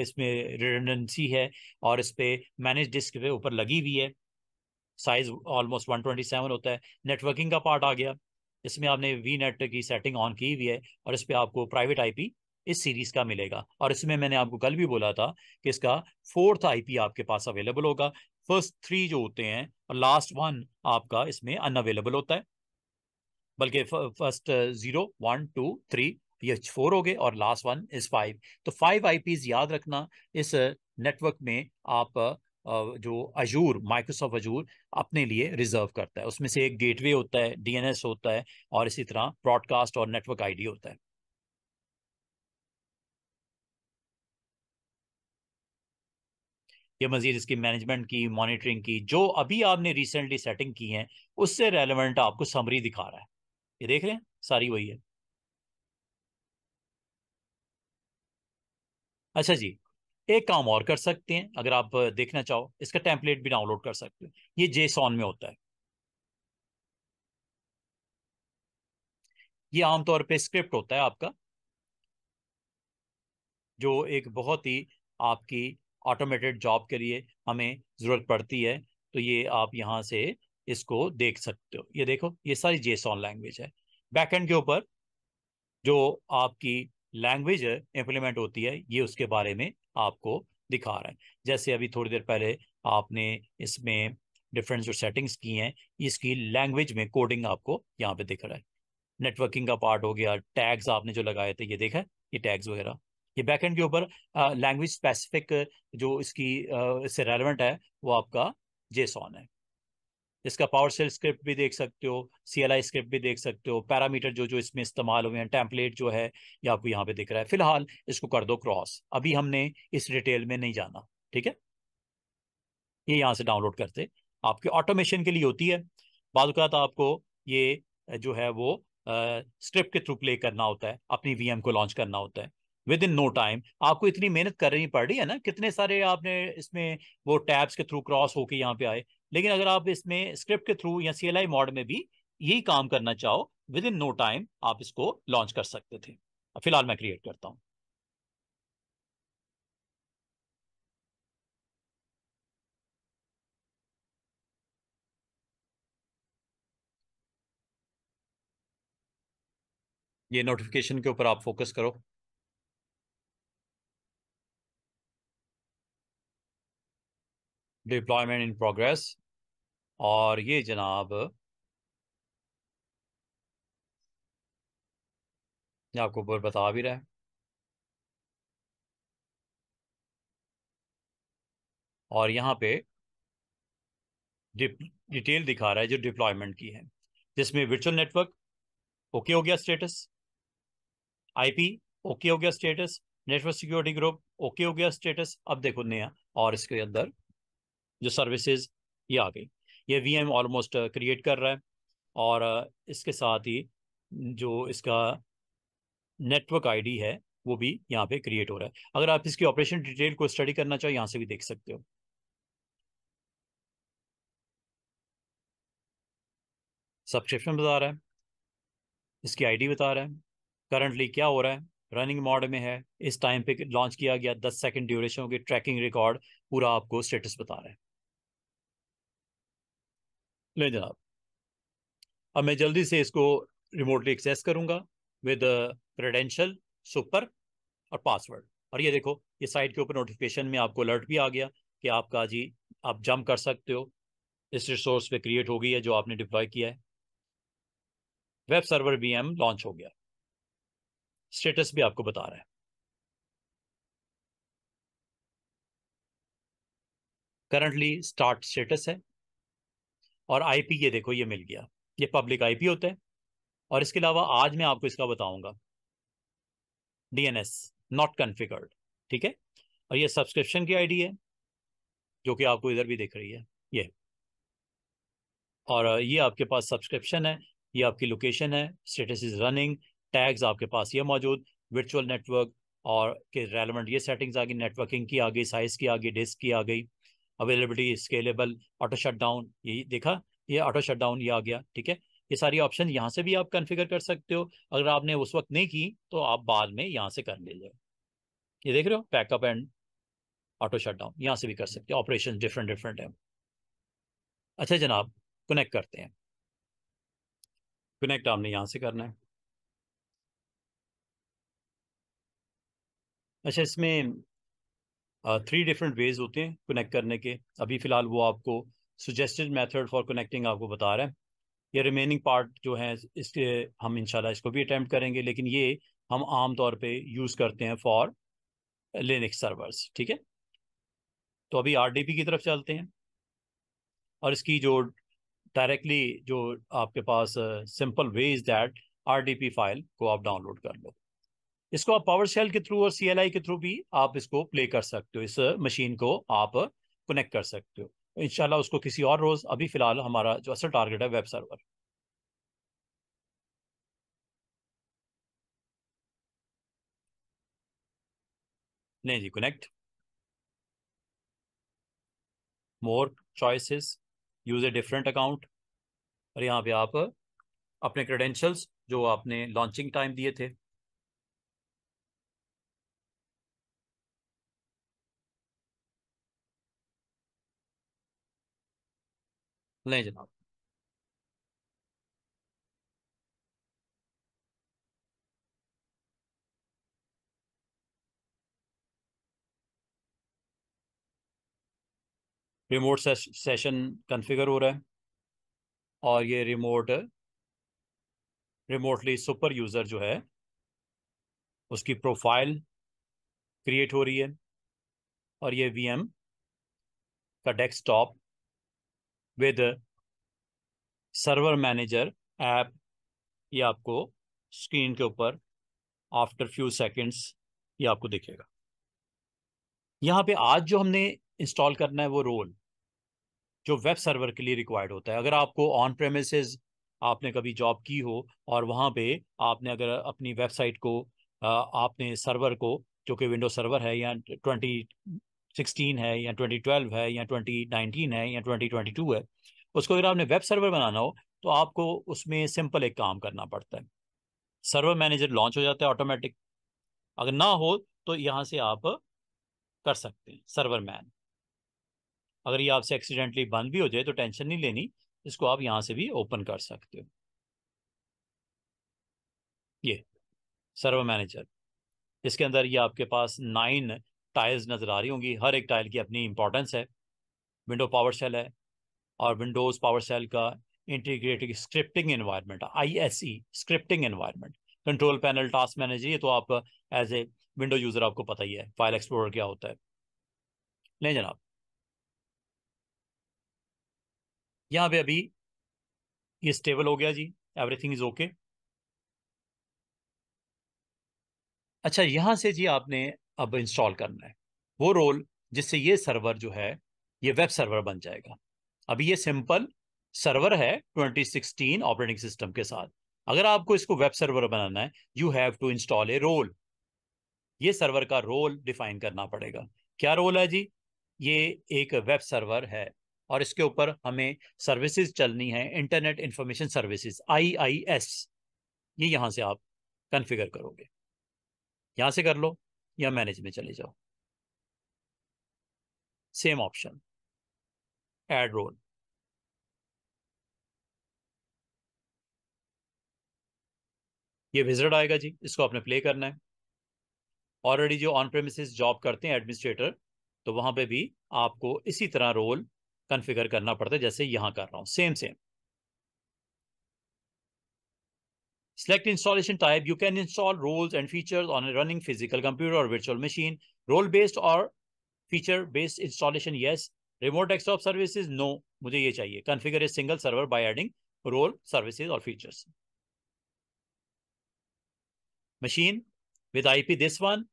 इसमें रिडेंडेंसी है और इस पर मैनेज डिस्क पे ऊपर लगी हुई है size almost one twenty seven होता है नेटवर्किंग का पार्ट आ गया इसमें आपने वी नेट की सेटिंग ऑन की हुई है और इस पर आपको प्राइवेट आईपी इस सीरीज का मिलेगा और इसमें मैंने आपको कल भी बोला था कि इसका फोर्थ आईपी आपके पास अवेलेबल होगा फर्स्ट थ्री जो होते हैं और लास्ट वन आपका इसमें अनअवेलेबल होता है बल्कि first zero one two three ये फोर हो गए और लास्ट वन इज फाइव तो फाइव आई याद रखना इस नेटवर्क में आप जो अजूर माइक्रोसॉफ्ट अजूर अपने लिए रिजर्व करता है उसमें से एक गेटवे होता है डीएनएस होता है और इसी तरह ब्रॉडकास्ट और नेटवर्क आईडी होता है ये मजीद इसकी मैनेजमेंट की मॉनिटरिंग की जो अभी आपने रिसेंटली सेटिंग की है उससे रेलिवेंट आपको समरी दिखा रहा है ये देख रहे हैं सारी वही है अच्छा जी एक काम और कर सकते हैं अगर आप देखना चाहो इसका टेम्पलेट भी डाउनलोड कर सकते हो ये जेसॉन में होता है ये आमतौर पे स्क्रिप्ट होता है आपका जो एक बहुत ही आपकी ऑटोमेटेड जॉब के लिए हमें ज़रूरत पड़ती है तो ये आप यहाँ से इसको देख सकते हो ये देखो ये सारी जेसॉन लैंग्वेज है बैकएंड के ऊपर जो आपकी लैंग्वेज इम्प्लीमेंट होती है ये उसके बारे में आपको दिखा रहा है जैसे अभी थोड़ी देर पहले आपने इसमें डिफरेंट जो सेटिंग्स की हैं इसकी लैंग्वेज में कोडिंग आपको यहाँ पे दिख रहा है नेटवर्किंग का पार्ट हो गया टैग्स आपने जो लगाए थे ये देखा ये टैग्स वगैरह ये बैकहेंड के ऊपर लैंग्वेज स्पेसिफिक जो इसकी इससे रेलिवेंट है वो आपका जेसॉन है इसका पावर सेल स्क्रिप्ट भी देख सकते हो सी स्क्रिप्ट भी देख सकते हो पैरामीटर जो जो इसमें इस्तेमाल हुए हैं टेम्पलेट जो है ये आपको यहाँ पे दिख रहा है फिलहाल इसको कर दो क्रॉस अभी हमने इस डिटेल में नहीं जाना ठीक है ये यहाँ से डाउनलोड करते आपके ऑटोमेशन के लिए होती है बाद आपको ये जो है वो स्क्रिप्ट के थ्रू प्ले करना होता है अपनी वी को लॉन्च करना होता है विद इन नो टाइम आपको इतनी मेहनत करनी पड़ रही है ना कितने सारे आपने इसमें वो टैब्स के थ्रू क्रॉस होके यहाँ पे आए लेकिन अगर आप इसमें स्क्रिप्ट के थ्रू या सी मॉड में भी यही काम करना चाहो विद इन नो टाइम आप इसको लॉन्च कर सकते थे फिलहाल मैं क्रिएट करता हूं ये नोटिफिकेशन के ऊपर आप फोकस करो डिप्लॉयमेंट इन प्रोग्रेस और ये जनाब ये आपको ऊपर बता भी रहा है और यहाँ पे डिटेल दिखा रहा है जो डिप्लॉयमेंट की है जिसमें वर्चुअल नेटवर्क ओके हो गया स्टेटस आईपी ओके हो गया status network security group okay हो गया स्टेटस अब देखो नया और इसके अंदर जो सर्विसेज ये आ गई ये वी ऑलमोस्ट क्रिएट कर रहा है और uh, इसके साथ ही जो इसका नेटवर्क आईडी है वो भी यहाँ पे क्रिएट हो रहा है अगर आप इसकी ऑपरेशन डिटेल को स्टडी करना चाहो यहाँ से भी देख सकते हो सब्सक्रिप्शन बता रहा है इसकी आईडी बता रहा है करंटली क्या हो रहा है रनिंग मोड में है इस टाइम पे लॉन्च किया गया दस सेकंड ड्यूरेशन के ट्रैकिंग रिकॉर्ड पूरा आपको स्टेटस बता रहा है ले जनाब अब मैं जल्दी से इसको रिमोटली एक्सेस करूंगा विद क्रेडेंशियल सुपर और पासवर्ड और ये देखो ये साइट के ऊपर नोटिफिकेशन में आपको अलर्ट भी आ गया कि आपका जी आप जम कर सकते हो इस रिसोर्स पे क्रिएट हो गई है जो आपने डिप्लॉय किया है वेब सर्वर एम लॉन्च हो गया स्टेटस भी आपको बता रहा है करंटली स्टार्ट स्टेटस है और आईपी ये देखो ये मिल गया ये पब्लिक आईपी होता है और इसके अलावा आज मैं आपको इसका बताऊंगा डीएनएस नॉट कन्फिगर्ड ठीक है और ये सब्सक्रिप्शन की आईडी है जो कि आपको इधर भी दिख रही है ये और ये आपके पास सब्सक्रिप्शन है ये आपकी लोकेशन है स्टेटस इज रनिंग टैग्स आपके पास ये मौजूद वर्चुअल नेटवर्क और के रेलिवेंट ये सेटिंग्स आ गई नेटवर्किंग की आ गई साइज की आ गई डिस्क की आ गई availability scalable auto shut down यही देखा ये ऑटो शट डाउन ये आ गया ठीक है ये सारी ऑप्शन यहाँ से भी आप कन्फिगर कर सकते हो अगर आपने उस वक्त नहीं की तो आप बाद में यहाँ से कर लीजिए ये देख रहे हो backup and auto shut down यहाँ से भी कर सकते हो ऑपरेशन डिफरेंट डिफरेंट है अच्छा जनाब कनेक्ट करते हैं कनेक्ट आपने यहाँ से करना है अच्छा इसमें थ्री डिफरेंट वेज होते हैं कनेक्ट करने के अभी फ़िलहाल वो आपको सुजेस्टेड मेथड फॉर कनेक्टिंग आपको बता रहे हैं ये रिमेनिंग पार्ट जो है इसके हम इंशाल्लाह इसको भी अटैम्प्ट करेंगे लेकिन ये हम आम तौर पे यूज़ करते हैं फॉर लिनिक सर्वर्स ठीक है तो अभी आर की तरफ चलते हैं और इसकी जो डायरेक्टली जो आपके पास simple way is that R file को आप डाउनलोड कर लो इसको आप पावर सेल के थ्रू और सीएलआई के थ्रू भी आप इसको प्ले कर सकते हो इस मशीन को आप कनेक्ट कर सकते हो इनशाला उसको किसी और रोज अभी फिलहाल हमारा जो असल टारगेट है वेब सर्वर नहीं जी connect more choices use a different account और यहाँ पे आप अपने क्रेडेंशियल्स जो आपने लॉन्चिंग टाइम दिए थे लें जनाब रिमोट सेशन कॉन्फ़िगर हो रहा है और ये रिमोट रिमोटली सुपर यूज़र जो है उसकी प्रोफाइल क्रिएट हो रही है और ये वीएम का desktop with server manager app ये आपको स्क्रीन के ऊपर आफ्टर फ्यू सेकेंड्स ये आपको दिखेगा यहाँ पे आज जो हमने इंस्टॉल करना है वो रोल जो वेब सर्वर के लिए रिक्वायर्ड होता है अगर आपको ऑन प्रेमिसेस आपने कभी जॉब की हो और वहाँ पे आपने अगर अपनी वेबसाइट को आपने सर्वर को जो कि विंडो सर्वर है या ट्वेंटी सिक्सटीन है या ट्वेंटी ट्वेल्व है या ट्वेंटी नाइनटीन है या ट्वेंटी ट्वेंटी टू है उसको अगर आपने वेब सर्वर बनाना हो तो आपको उसमें सिंपल एक काम करना पड़ता है सर्वर मैनेजर लॉन्च हो जाता है ऑटोमेटिक अगर ना हो तो यहाँ से आप कर सकते हैं सर्वर मैन अगर ये आपसे एक्सीडेंटली बंद भी हो जाए तो टेंशन नहीं लेनी इसको आप यहाँ से भी ओपन कर सकते हो ये सर्वर मैनेजर इसके अंदर ये आपके पास नाइन टाइल्स नज़र आ रही होंगी हर एक टाइल की अपनी इंपॉर्टेंस है विंडो पावर सेल है और विंडोज़ पावर सेल का integrated scripting environment ISE scripting environment control panel task manager ये तो आप एज ए विंडो यूज़र आपको पता ही है फाइल एक्सप्लोरर क्या होता है लें जनाब यहाँ पे अभी ये स्टेबल हो गया जी एवरीथिंग इज़ ओके अच्छा यहाँ से जी आपने अब इंस्टॉल करना है वो रोल जिससे ये सर्वर जो है ये वेब सर्वर बन जाएगा अब ये सिंपल सर्वर है 2016 ऑपरेटिंग सिस्टम के साथ अगर आपको इसको वेब सर्वर बनाना है you have to install a role ये सर्वर का रोल डिफाइन करना पड़ेगा क्या रोल है जी ये एक वेब सर्वर है और इसके ऊपर हमें सर्विसेज चलनी है इंटरनेट इंफॉर्मेशन सर्विसेज आई ये यहां से आप कन्फिगर करोगे यहां से कर लो या मैनेज में चले जाओ सेम ऑप्शन एड रोल ये विजिट आएगा जी इसको आपने प्ले करना है ऑलरेडी जो ऑन प्रेमिस जॉब करते हैं एडमिनिस्ट्रेटर तो वहां पे भी आपको इसी तरह रोल कन्फिगर करना पड़ता है जैसे यहां कर रहा हूं same same Select installation type. You can install roles and features on a running physical computer or virtual machine. Role-based or feature-based installation, yes. Remote desktop services, no. मुझे ये चाहिए. Configure a single server by adding role, services or features. Machine with IP, this one.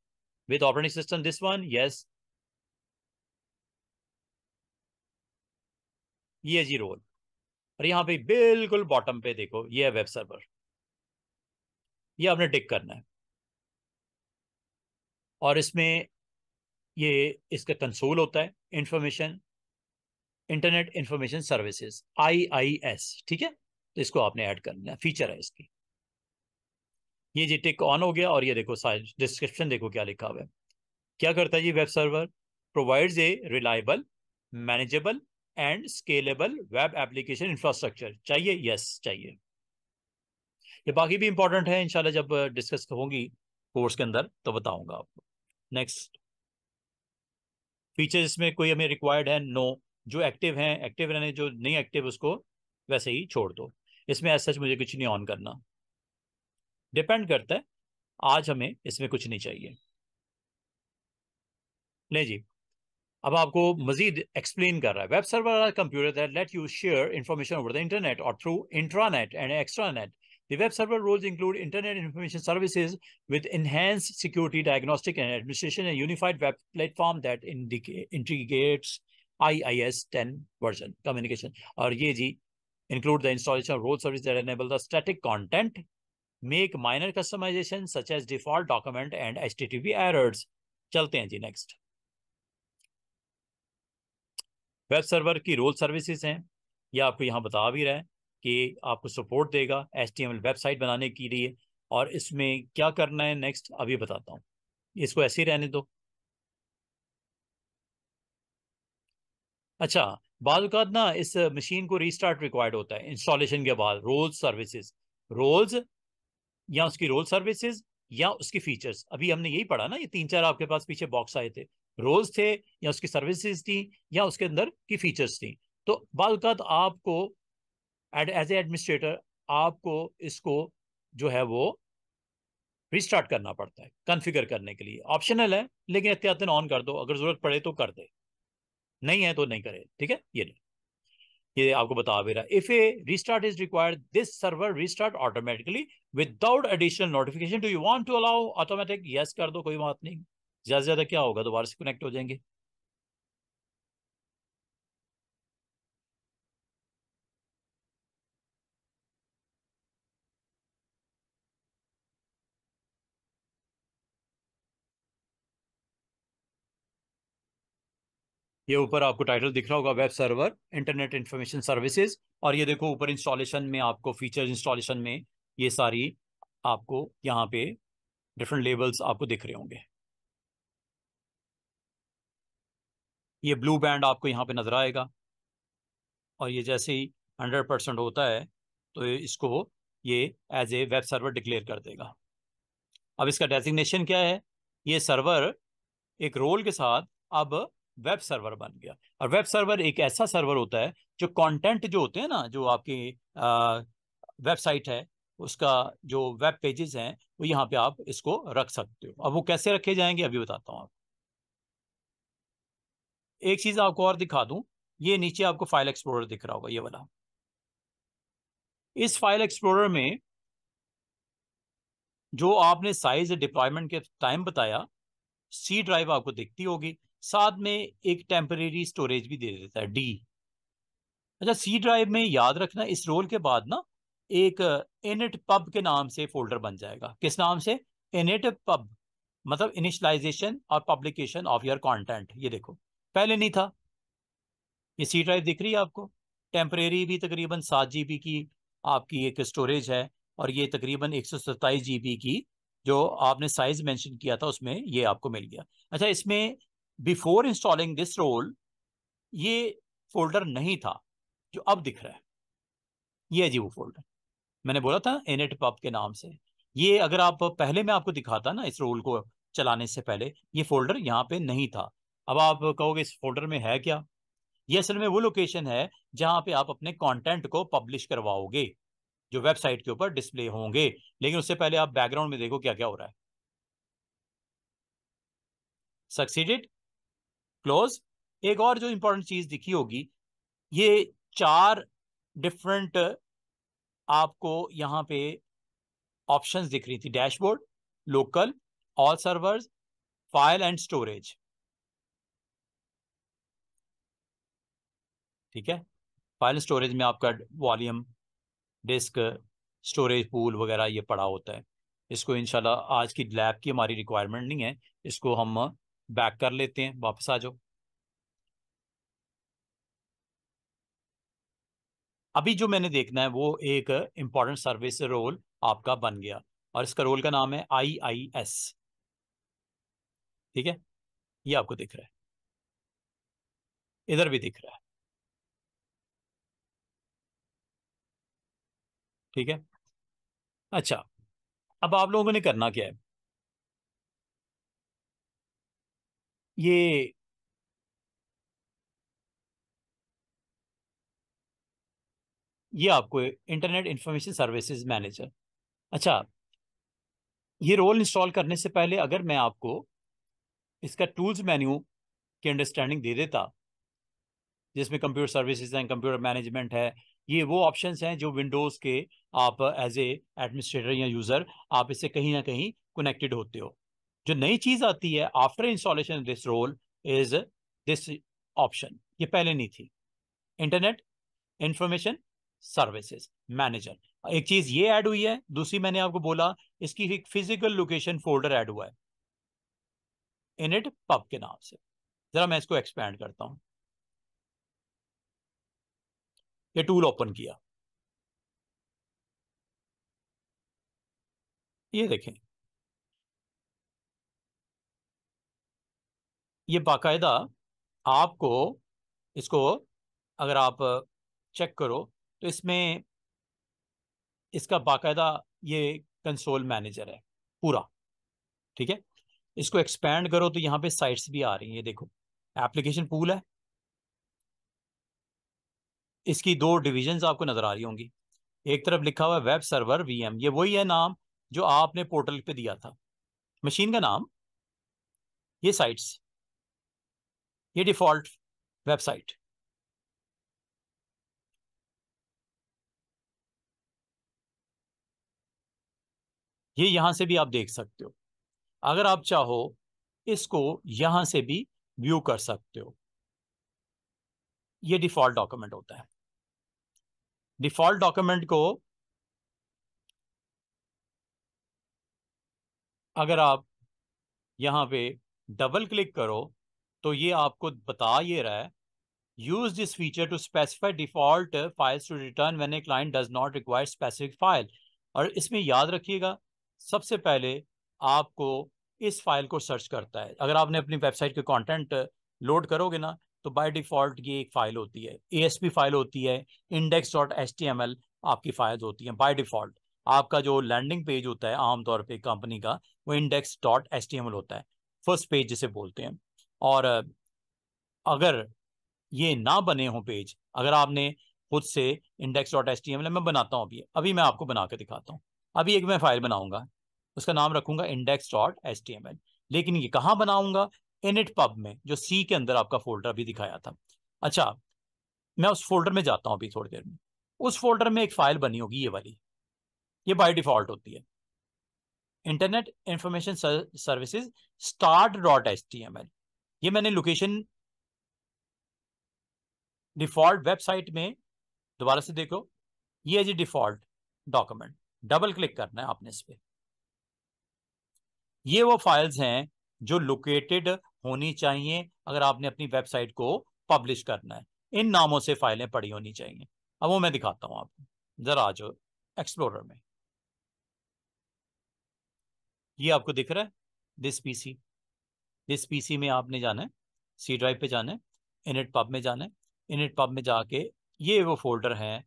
With operating system, this one, yes. ESG role. Role और यहाँ पे bottom, bottom पे देखो web server. ये आपने टिक करना है और इसमें ये इसका कंसोल होता है information internet information services IIS ठीक है तो इसको आपने ऐड करना है फीचर है इसकी ये जी टिक ऑन हो गया और ये देखो डिस्क्रिप्शन देखो क्या लिखा हुआ है क्या करता है जी web server provides a reliable manageable and scalable web application infrastructure चाहिए यस yes, चाहिए ये बाकी भी इंपॉर्टेंट है इंशाल्लाह जब डिस्कस होंगी कोर्स के अंदर तो बताऊंगा आपको नेक्स्ट फीचर्स इसमें कोई हमें रिक्वायर्ड है नो no. जो एक्टिव हैं एक्टिव रहने जो नहीं एक्टिव उसको वैसे ही छोड़ दो इसमें ऐसा सच मुझे कुछ नहीं ऑन करना डिपेंड करता है आज हमें इसमें कुछ नहीं चाहिए ले जी अब आपको मजीद एक्सप्लेन कर रहा है web server computer that let you share information over the internet और through intranet and extranet The web server roles include Internet Information Services with enhanced security, diagnostic, and administration, and unified web platform that integrates IIS 10 version communication. Or YG include the installation of role service that enable the static content, make minor customizations such as default document and HTTP errors. चलते next. Web next key role services role services हैं ये आपको यहाँ बता कि आपको support देगा S website बनाने के लिए और इसमें क्या करना है नेक्स्ट अभी बताता हूँ इसको ऐसे ही रहने दो अच्छा बाद ना इस मशीन को रीस्टार्ट रिक्वायर्ड होता है इंस्टॉलेशन के बाद रोल्स सर्विसेज रोल्स या उसकी रोल सर्विसेज या उसकी फीचर्स अभी हमने यही पढ़ा ना ये तीन चार आपके पास पीछे बॉक्स आए थे रोल्स थे या उसकी सर्विसेज थी या उसके अंदर की फीचर्स थी तो बाद आपको एज ए एडमिनिस्ट्रेटर आपको इसको जो है वो रिस्टार्ट करना पड़ता है कॉन्फ़िगर करने के लिए ऑप्शनल है लेकिन एहतियातन ऑन कर दो अगर ज़रूरत पड़े तो कर दे नहीं है तो नहीं करे ठीक है ये नहीं ये आपको बता भी रहा है if a restart is required this server restart automatically without additional notification do you want to allow automatic yes कर दो कोई बात नहीं ज्यादा से ज्यादा क्या होगा दोबारा से कनेक्ट हो जाएंगे ये ऊपर आपको टाइटल दिख रहा होगा web server internet information services और ये देखो ऊपर इंस्टॉलेशन में आपको फीचर इंस्टॉलेशन में ये सारी आपको यहाँ पे डिफरेंट लेबल्स आपको दिख रहे होंगे ये ब्लू बैंड आपको यहाँ पे नजर आएगा और ये जैसे ही हंड्रेड परसेंट होता है तो इसको ये as a web server declare कर देगा अब इसका डेजिग्नेशन क्या है ये सर्वर एक रोल के साथ अब वेब सर्वर बन गया और वेब सर्वर एक ऐसा सर्वर होता है जो कंटेंट जो होते हैं ना जो आपकी वेबसाइट है उसका जो वेब पेजेस हैं वो यहाँ पे आप इसको रख सकते हो अब वो कैसे रखे जाएंगे अभी बताता हूँ आपको एक चीज़ आपको और दिखा दूं ये नीचे आपको फाइल एक्सप्लोरर दिख रहा होगा ये वाला इस फाइल एक्सप्लोरर में जो आपने साइज डिप्लॉयमेंट के टाइम बताया सी ड्राइव आपको दिखती होगी साथ में एक टेम्परेरी स्टोरेज भी दे देता है डी अच्छा सी ड्राइव में याद रखना इस रोल के बाद ना एक इनिट पब के नाम से फोल्डर बन जाएगा किस नाम से इनिट पब मतलब इनिशलाइजेशन और पब्लिकेशन ऑफ योर कंटेंट ये देखो पहले नहीं था ये सी ड्राइव दिख रही है आपको टेम्परेरी भी तकरीबन सात जी की आपकी एक स्टोरेज है और ये तकरीबन एक सौ की जो आपने साइज मेंशन किया था उसमें ये आपको मिल गया अच्छा इसमें बिफोर इंस्टॉलिंग दिस रोल ये फोल्डर नहीं था जो अब दिख रहा है ये जी वो फोल्डर मैंने बोला था एनेट पब के नाम से ये अगर आप पहले मैं आपको दिखाता ना इस रोल को चलाने से पहले ये फोल्डर यहाँ पे नहीं था अब आप कहोगे इस फोल्डर में है क्या ये असल में वो लोकेशन है जहाँ पे आप अपने कंटेंट को पब्लिश करवाओगे जो वेबसाइट के ऊपर डिस्प्ले होंगे लेकिन उससे पहले आप बैकग्राउंड में देखो क्या क्या हो रहा है सक्सीडेड क्लोज एक और जो इंपॉर्टेंट चीज दिखी होगी ये चार डिफरेंट आपको यहाँ पे ऑप्शंस दिख रही थी dashboard local all servers file and storage ठीक है फाइल स्टोरेज में आपका वॉल्यूम डिस्क स्टोरेज पूल वगैरह ये पड़ा होता है इसको इनशाला आज की लैब की हमारी रिक्वायरमेंट नहीं है इसको हम बैक कर लेते हैं वापस आ जाओ अभी जो मैंने देखना है वो एक इंपॉर्टेंट सर्विस रोल आपका बन गया और इसका रोल का नाम है आई आई एस ठीक है ये आपको दिख रहा है इधर भी दिख रहा है ठीक है अच्छा अब आप लोगों ने करना क्या है ये ये आपको इंटरनेट इंफॉर्मेशन सर्विसेज मैनेजर अच्छा ये रोल इंस्टॉल करने से पहले अगर मैं आपको इसका टूल्स मेन्यू की अंडरस्टैंडिंग दे देता जिसमें कंप्यूटर सर्विसेज हैं कंप्यूटर मैनेजमेंट है ये वो ऑप्शंस हैं जो विंडोज़ के आप एज ए एडमिनिस्ट्रेटर या यूज़र आप इससे कहीं ना कहीं कनेक्टेड होते हो जो नई चीज आती है after installation this role is this option ये पहले नहीं थी इंटरनेट इंफॉर्मेशन सर्विसेज मैनेजर एक चीज ये ऐड हुई है दूसरी मैंने आपको बोला इसकी एक फिजिकल लोकेशन फोल्डर ऐड हुआ है इन इट पब के नाम से जरा मैं इसको एक्सपैंड करता हूं ये टूल ओपन किया ये देखें ये बाकायदा आपको इसको अगर आप चेक करो तो इसमें इसका बाकायदा ये कंसोल मैनेजर है पूरा ठीक है इसको एक्सपैंड करो तो यहाँ पे साइट्स भी आ रही हैं ये देखो एप्लीकेशन पूल है इसकी दो डिविजन्स आपको नज़र आ रही होंगी एक तरफ लिखा हुआ है वेब सर्वर वीएम ये वही है नाम जो आपने पोर्टल पे दिया था मशीन का नाम ये साइट्स ये डिफॉल्ट वेबसाइट ये यहां से भी आप देख सकते हो अगर आप चाहो इसको यहां से भी व्यू कर सकते हो ये डिफॉल्ट डॉक्यूमेंट होता है डिफॉल्ट डॉक्यूमेंट को अगर आप यहां पे डबल क्लिक करो तो ये आपको बता ये रहा है use this feature to specify default files to return when a client does not require specific file और इसमें याद रखिएगा सबसे पहले आपको इस फाइल को सर्च करता है अगर आपने अपनी वेबसाइट के कॉन्टेंट लोड करोगे ना तो बाय डिफ़ॉल्ट ये एक फ़ाइल होती है ए फाइल होती है index dot S T M L आपकी फाइल होती है बाय डिफ़ॉल्ट आपका जो लैंडिंग पेज होता है आमतौर पर पे कंपनी का वो index dot S T M L होता है फर्स्ट पेज जिसे बोलते हैं और अगर ये ना बने हों पेज अगर आपने खुद से index dot S T M L मैं बनाता हूँ अभी अभी मैं आपको बना के दिखाता हूँ अभी एक मैं फाइल बनाऊंगा उसका नाम रखूंगा index dot S T M L लेकिन ये कहाँ बनाऊंगा इनिट पब में जो सी के अंदर आपका फोल्डर अभी दिखाया था अच्छा मैं उस फोल्डर में जाता हूँ अभी थोड़ी देर में उस फोल्डर में एक फाइल बनी होगी ये वाली ये बाय डिफॉल्ट होती है internet information services start dot S T M L ये मैंने लोकेशन डिफॉल्ट वेबसाइट में दोबारा से देखो ये है जी डिफॉल्ट डॉक्यूमेंट डबल क्लिक करना है आपने इस पर ये वो फाइल्स हैं जो लोकेटेड होनी चाहिए अगर आपने अपनी वेबसाइट को पब्लिश करना है इन नामों से फाइलें पड़ी होनी चाहिए अब वो मैं दिखाता हूं आपको जरा आज एक्सप्लोरर में ये आपको दिख रहा है दिस पीसी इस पीसी में आपने जाना है सी ड्राइव पे जाना है इनिट पब में जाना है इनिट पब में जाके ये वो फोल्डर है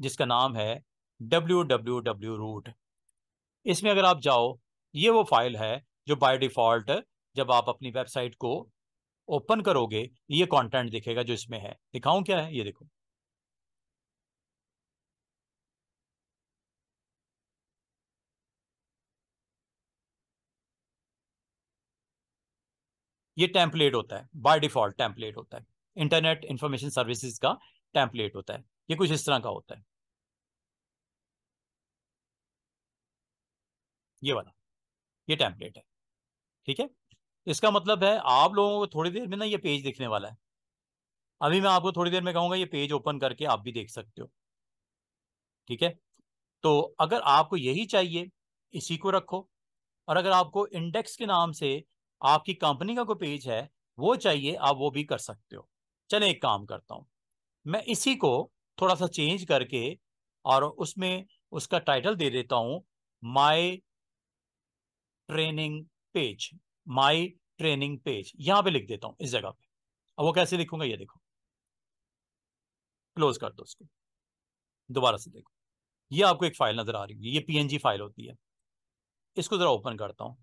जिसका नाम है डब्ल्यू डब्ल्यू डब्ल्यू रूट इसमें अगर आप जाओ ये वो फाइल है जो बाय डिफ़ॉल्ट जब आप अपनी वेबसाइट को ओपन करोगे ये कंटेंट दिखेगा जो इसमें है दिखाऊं क्या है ये देखो ये टेम्पलेट होता है बाय डिफॉल्ट टेम्पलेट होता है इंटरनेट इंफॉर्मेशन सर्विसेज का टेम्पलेट होता है ये कुछ इस तरह का होता है ये वाला ये टेम्पलेट है ठीक है इसका मतलब है आप लोगों को थोड़ी देर में ना ये पेज दिखने वाला है अभी मैं आपको थोड़ी देर में कहूंगा ये पेज ओपन करके आप भी देख सकते हो ठीक है तो अगर आपको यही चाहिए इसी को रखो और अगर आपको इंडेक्स के नाम से आपकी कंपनी का कोई पेज है वो चाहिए आप वो भी कर सकते हो चले एक काम करता हूँ मैं इसी को थोड़ा सा चेंज करके और उसमें उसका टाइटल दे देता हूँ my training page my training page यहाँ पे लिख देता हूँ इस जगह पे अब वो कैसे लिखूंगा ये देखो क्लोज कर दो उसको दोबारा से देखो ये आपको एक फाइल नजर आ रही है ये पीएनजी फाइल होती है इसको जरा ओपन करता हूँ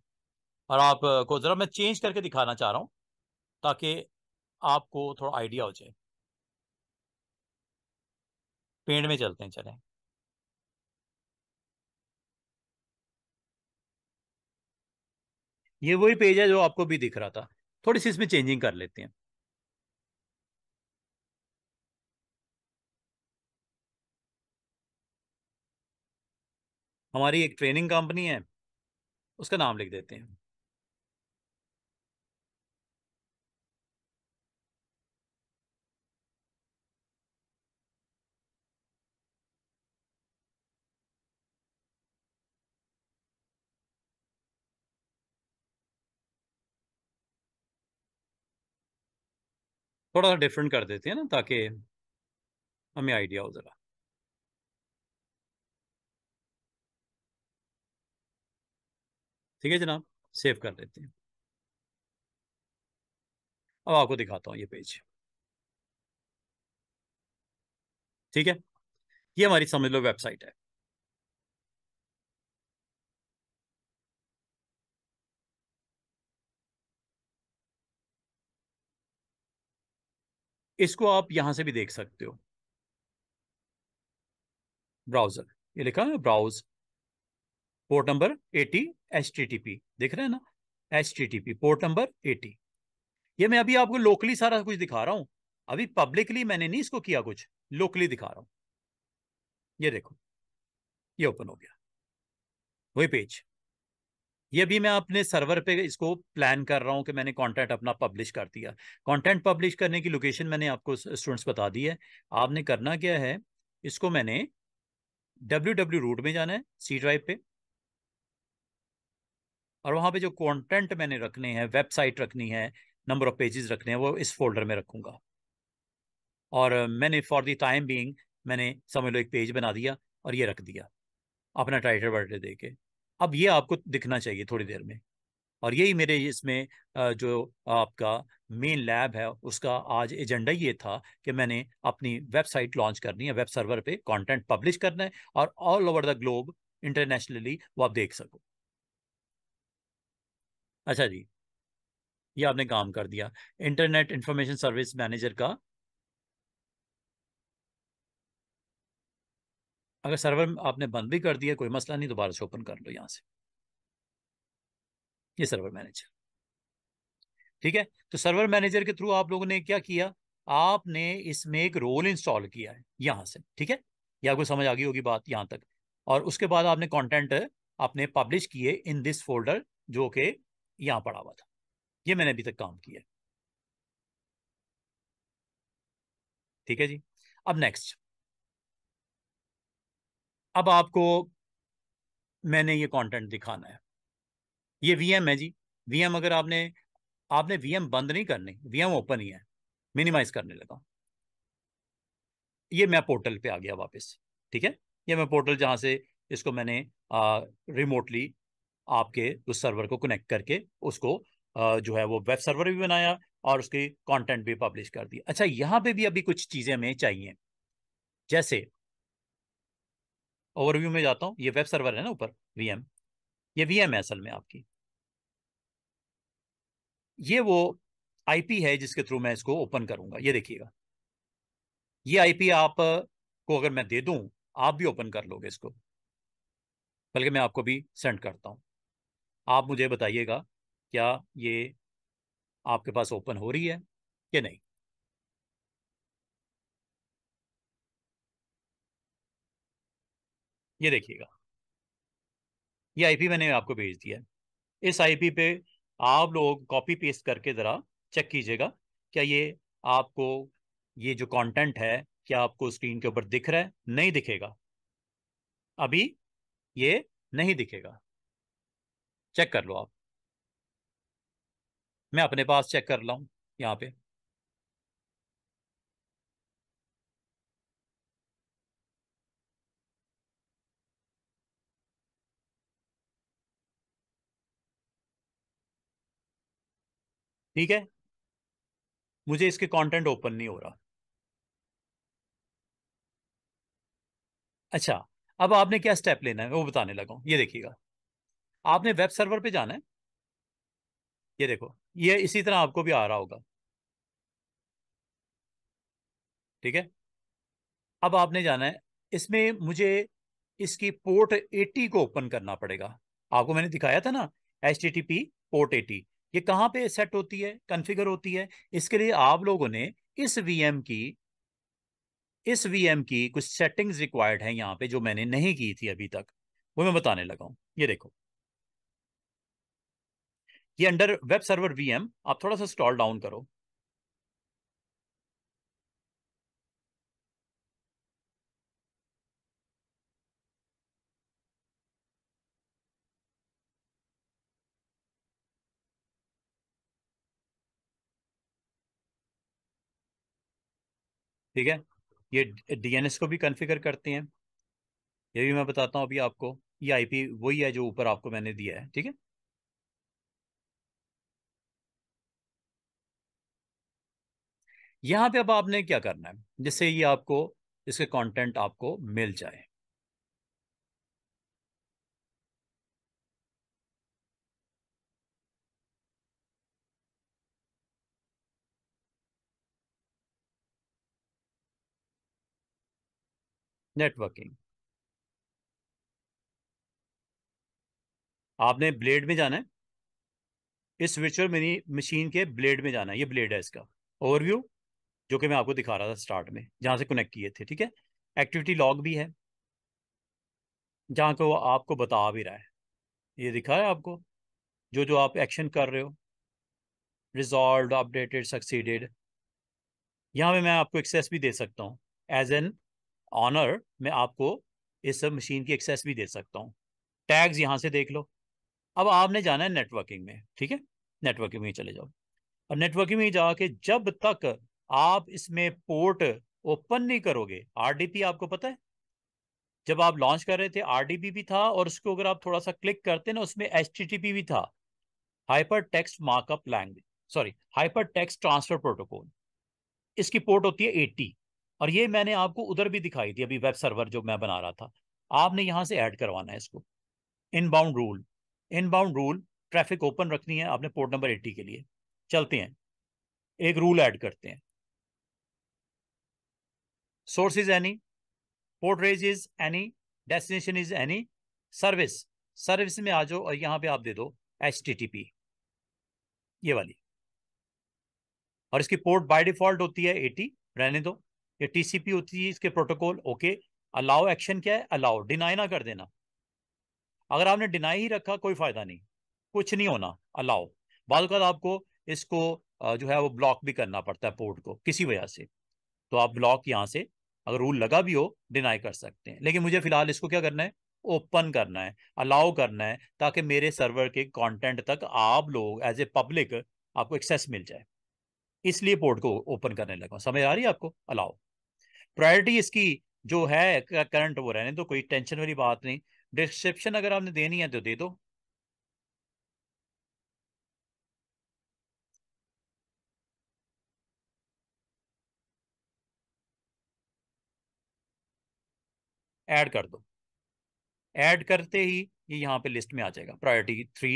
और आपको ज़रा मैं चेंज करके दिखाना चाह रहा हूँ ताकि आपको थोड़ा आइडिया हो जाए पेड़ में चलते हैं चलें ये वही पेज है जो आपको भी दिख रहा था थोड़ी सी इसमें चेंजिंग कर लेते हैं हमारी एक ट्रेनिंग कंपनी है उसका नाम लिख देते हैं थोड़ा सा डिफरेंट कर देते हैं ना ताकि हमें आइडिया हो ज़रा ठीक है जनाब सेव कर देते हैं अब आपको दिखाता हूं ये पेज ठीक है ये हमारी समझ लो वेबसाइट है इसको आप यहां से भी देख सकते हो ब्राउजर ये लिखा है browse port number eighty H देख रहे हैं ना एच पोर्ट नंबर एटी ये मैं अभी आपको लोकली सारा कुछ दिखा रहा हूं अभी पब्लिकली मैंने नहीं इसको किया कुछ लोकली दिखा रहा हूं ये देखो ये ओपन हो गया वही पेज ये भी मैं अपने सर्वर पे इसको प्लान कर रहा हूँ कि मैंने कंटेंट अपना पब्लिश कर दिया कंटेंट पब्लिश करने की लोकेशन मैंने आपको स्टूडेंट्स बता दी है आपने करना क्या है इसको मैंने डब्ल्यू डब्ल्यू रूट में जाना है सी ड्राइव पे और वहाँ पे जो कंटेंट मैंने रखने हैं वेबसाइट रखनी है नंबर ऑफ पेजेस रखने हैं वो इस फोल्डर में रखूँगा और मैंने फॉर द टाइम बींग मैंने समझ लो एक पेज बना दिया और ये रख दिया अपना टाइटल वाइटल दे के अब ये आपको दिखना चाहिए थोड़ी देर में और यही मेरे इसमें जो आपका मेन लैब है उसका आज एजेंडा ये था कि मैंने अपनी वेबसाइट लॉन्च करनी है वेब सर्वर पे कंटेंट पब्लिश करना है और all over the globe internationally वो आप देख सको अच्छा जी ये आपने काम कर दिया इंटरनेट इंफॉर्मेशन सर्विस मैनेजर का अगर सर्वर आपने बंद भी कर दिया कोई मसला नहीं दोबारा से ओपन कर लो यहाँ से ये सर्वर मैनेजर ठीक है तो सर्वर मैनेजर के थ्रू आप लोगों ने क्या किया आपने इसमें एक रोल इंस्टॉल किया है यहाँ से ठीक है या कोई समझ आ गई होगी बात यहाँ तक और उसके बाद आपने कंटेंट आपने पब्लिश किए इन दिस फोल्डर जो कि यहाँ पड़ा हुआ था ये मैंने अभी तक काम किया ठीक है जी अब नेक्स्ट अब आपको मैंने ये कंटेंट दिखाना है ये वीएम है जी वीएम अगर आपने आपने वीएम बंद नहीं करने वीएम ओपन ही है मिनिमाइज करने लगा ये मैं पोर्टल पे आ गया वापस ठीक है ये मैं पोर्टल जहाँ से इसको मैंने रिमोटली आपके उस सर्वर को कनेक्ट करके उसको आ, जो है वो वेब सर्वर भी बनाया और उसकी कंटेंट भी पब्लिश कर दिया अच्छा यहाँ पे भी अभी कुछ चीज़ें हमें चाहिए जैसे ओवरव्यू में जाता हूँ ये वेब सर्वर है ना ऊपर वीएम ये वीएम है असल में आपकी ये वो आईपी है जिसके थ्रू मैं इसको ओपन करूंगा ये देखिएगा ये आईपी आप को अगर मैं दे दूं आप भी ओपन कर लोगे इसको बल्कि मैं आपको भी सेंड करता हूं आप मुझे बताइएगा क्या ये आपके पास ओपन हो रही है कि नहीं ये देखिएगा ये आईपी मैंने आपको भेज दिया है इस आईपी पे आप लोग कॉपी पेस्ट करके ज़रा चेक कीजिएगा क्या ये आपको ये जो कंटेंट है क्या आपको स्क्रीन के ऊपर दिख रहा है नहीं दिखेगा अभी ये नहीं दिखेगा चेक कर लो आप मैं अपने पास चेक कर लाऊ यहां पर पे ठीक है मुझे इसके कंटेंट ओपन नहीं हो रहा अच्छा अब आपने क्या स्टेप लेना है वो बताने लगा हूं ये देखिएगा आपने वेब सर्वर पे जाना है ये देखो ये इसी तरह आपको भी आ रहा होगा ठीक है अब आपने जाना है इसमें मुझे इसकी पोर्ट 80 को ओपन करना पड़ेगा आपको मैंने दिखाया था ना एच पोर्ट 80 ये कहाँ पे सेट होती है कन्फिगर होती है इसके लिए आप लोगों ने इस वी की इस वी की कुछ सेटिंग्स रिक्वायर्ड है यहाँ पे जो मैंने नहीं की थी अभी तक वो मैं बताने लगा हूँ ये देखो ये अंडर वेब सर्वर वीएम आप थोड़ा सा स्टॉल डाउन करो ठीक है ये डीएनएस को भी कॉन्फ़िगर करते हैं ये भी मैं बताता हूँ अभी आपको ये आईपी वही है जो ऊपर आपको मैंने दिया है ठीक है यहाँ पे अब आपने क्या करना है जिससे ये आपको इसके कंटेंट आपको मिल जाए नेटवर्किंग आपने ब्लेड में जाना है इस विचुअल मिनी मशीन के ब्लेड में जाना है ये ब्लेड है इसका ओवरव्यू जो कि मैं आपको दिखा रहा था स्टार्ट में जहां से कनेक्ट किए थे ठीक है एक्टिविटी लॉग भी है जहाँ को आपको बता भी रहा है ये दिखा है आपको जो जो आप एक्शन कर रहे हो रिजॉल्व अपडेटेड सक्सीडेड यहां पे मैं आपको एक्सेस भी दे सकता हूँ एज एन ऑनर मैं आपको इस मशीन की एक्सेस भी दे सकता हूँ टैग्स यहाँ से देख लो अब आपने जाना है नेटवर्किंग में ठीक है नेटवर्किंग में चले जाओ और नेटवर्किंग में जाके जब तक आप इसमें पोर्ट ओपन नहीं करोगे आरडीपी आपको पता है जब आप लॉन्च कर रहे थे आरडीपी भी था और उसको अगर आप थोड़ा सा क्लिक करते ना उसमें एच भी था hypertext markup language sorry hypertext transfer protocol इसकी पोर्ट होती है और ये मैंने आपको उधर भी दिखाई थी अभी वेब सर्वर जो मैं बना रहा था आपने यहाँ से ऐड करवाना है इसको inbound rule inbound rule traffic open रखनी है आपने पोर्ट नंबर एट्टी के लिए चलते हैं एक रूल ऐड करते हैं source is any port range is any destination is any service service में आ जाओ और यहाँ पे आप दे दो एच ये वाली और इसकी पोर्ट बाय डिफॉल्ट होती है 80 रहने दो ये टीसीपी होती है इसके प्रोटोकॉल ओके अलाउ एक्शन क्या है अलाउ डिनाई ना कर देना अगर आपने डिनाई ही रखा कोई फायदा नहीं कुछ नहीं होना अलाउ बाद आपको इसको जो है वो ब्लॉक भी करना पड़ता है पोर्ट को किसी वजह से तो आप ब्लॉक यहाँ से अगर रूल लगा भी हो डिनाई कर सकते हैं लेकिन मुझे फिलहाल इसको क्या करना है ओपन करना है अलाउ करना है ताकि मेरे सर्वर के कंटेंट तक आप लोग एज ए पब्लिक आपको एक्सेस मिल जाए इसलिए पोर्ट को ओपन करने लगा समझ आ रही है आपको अलाउ प्रायोरिटी इसकी जो है करंट वो रहने दो तो कोई टेंशन वाली बात नहीं डिस्क्रिप्शन अगर आपने देनी है तो दे दो ऐड कर दो ऐड करते ही ये यहाँ पे लिस्ट में आ जाएगा प्रायोरिटी थ्री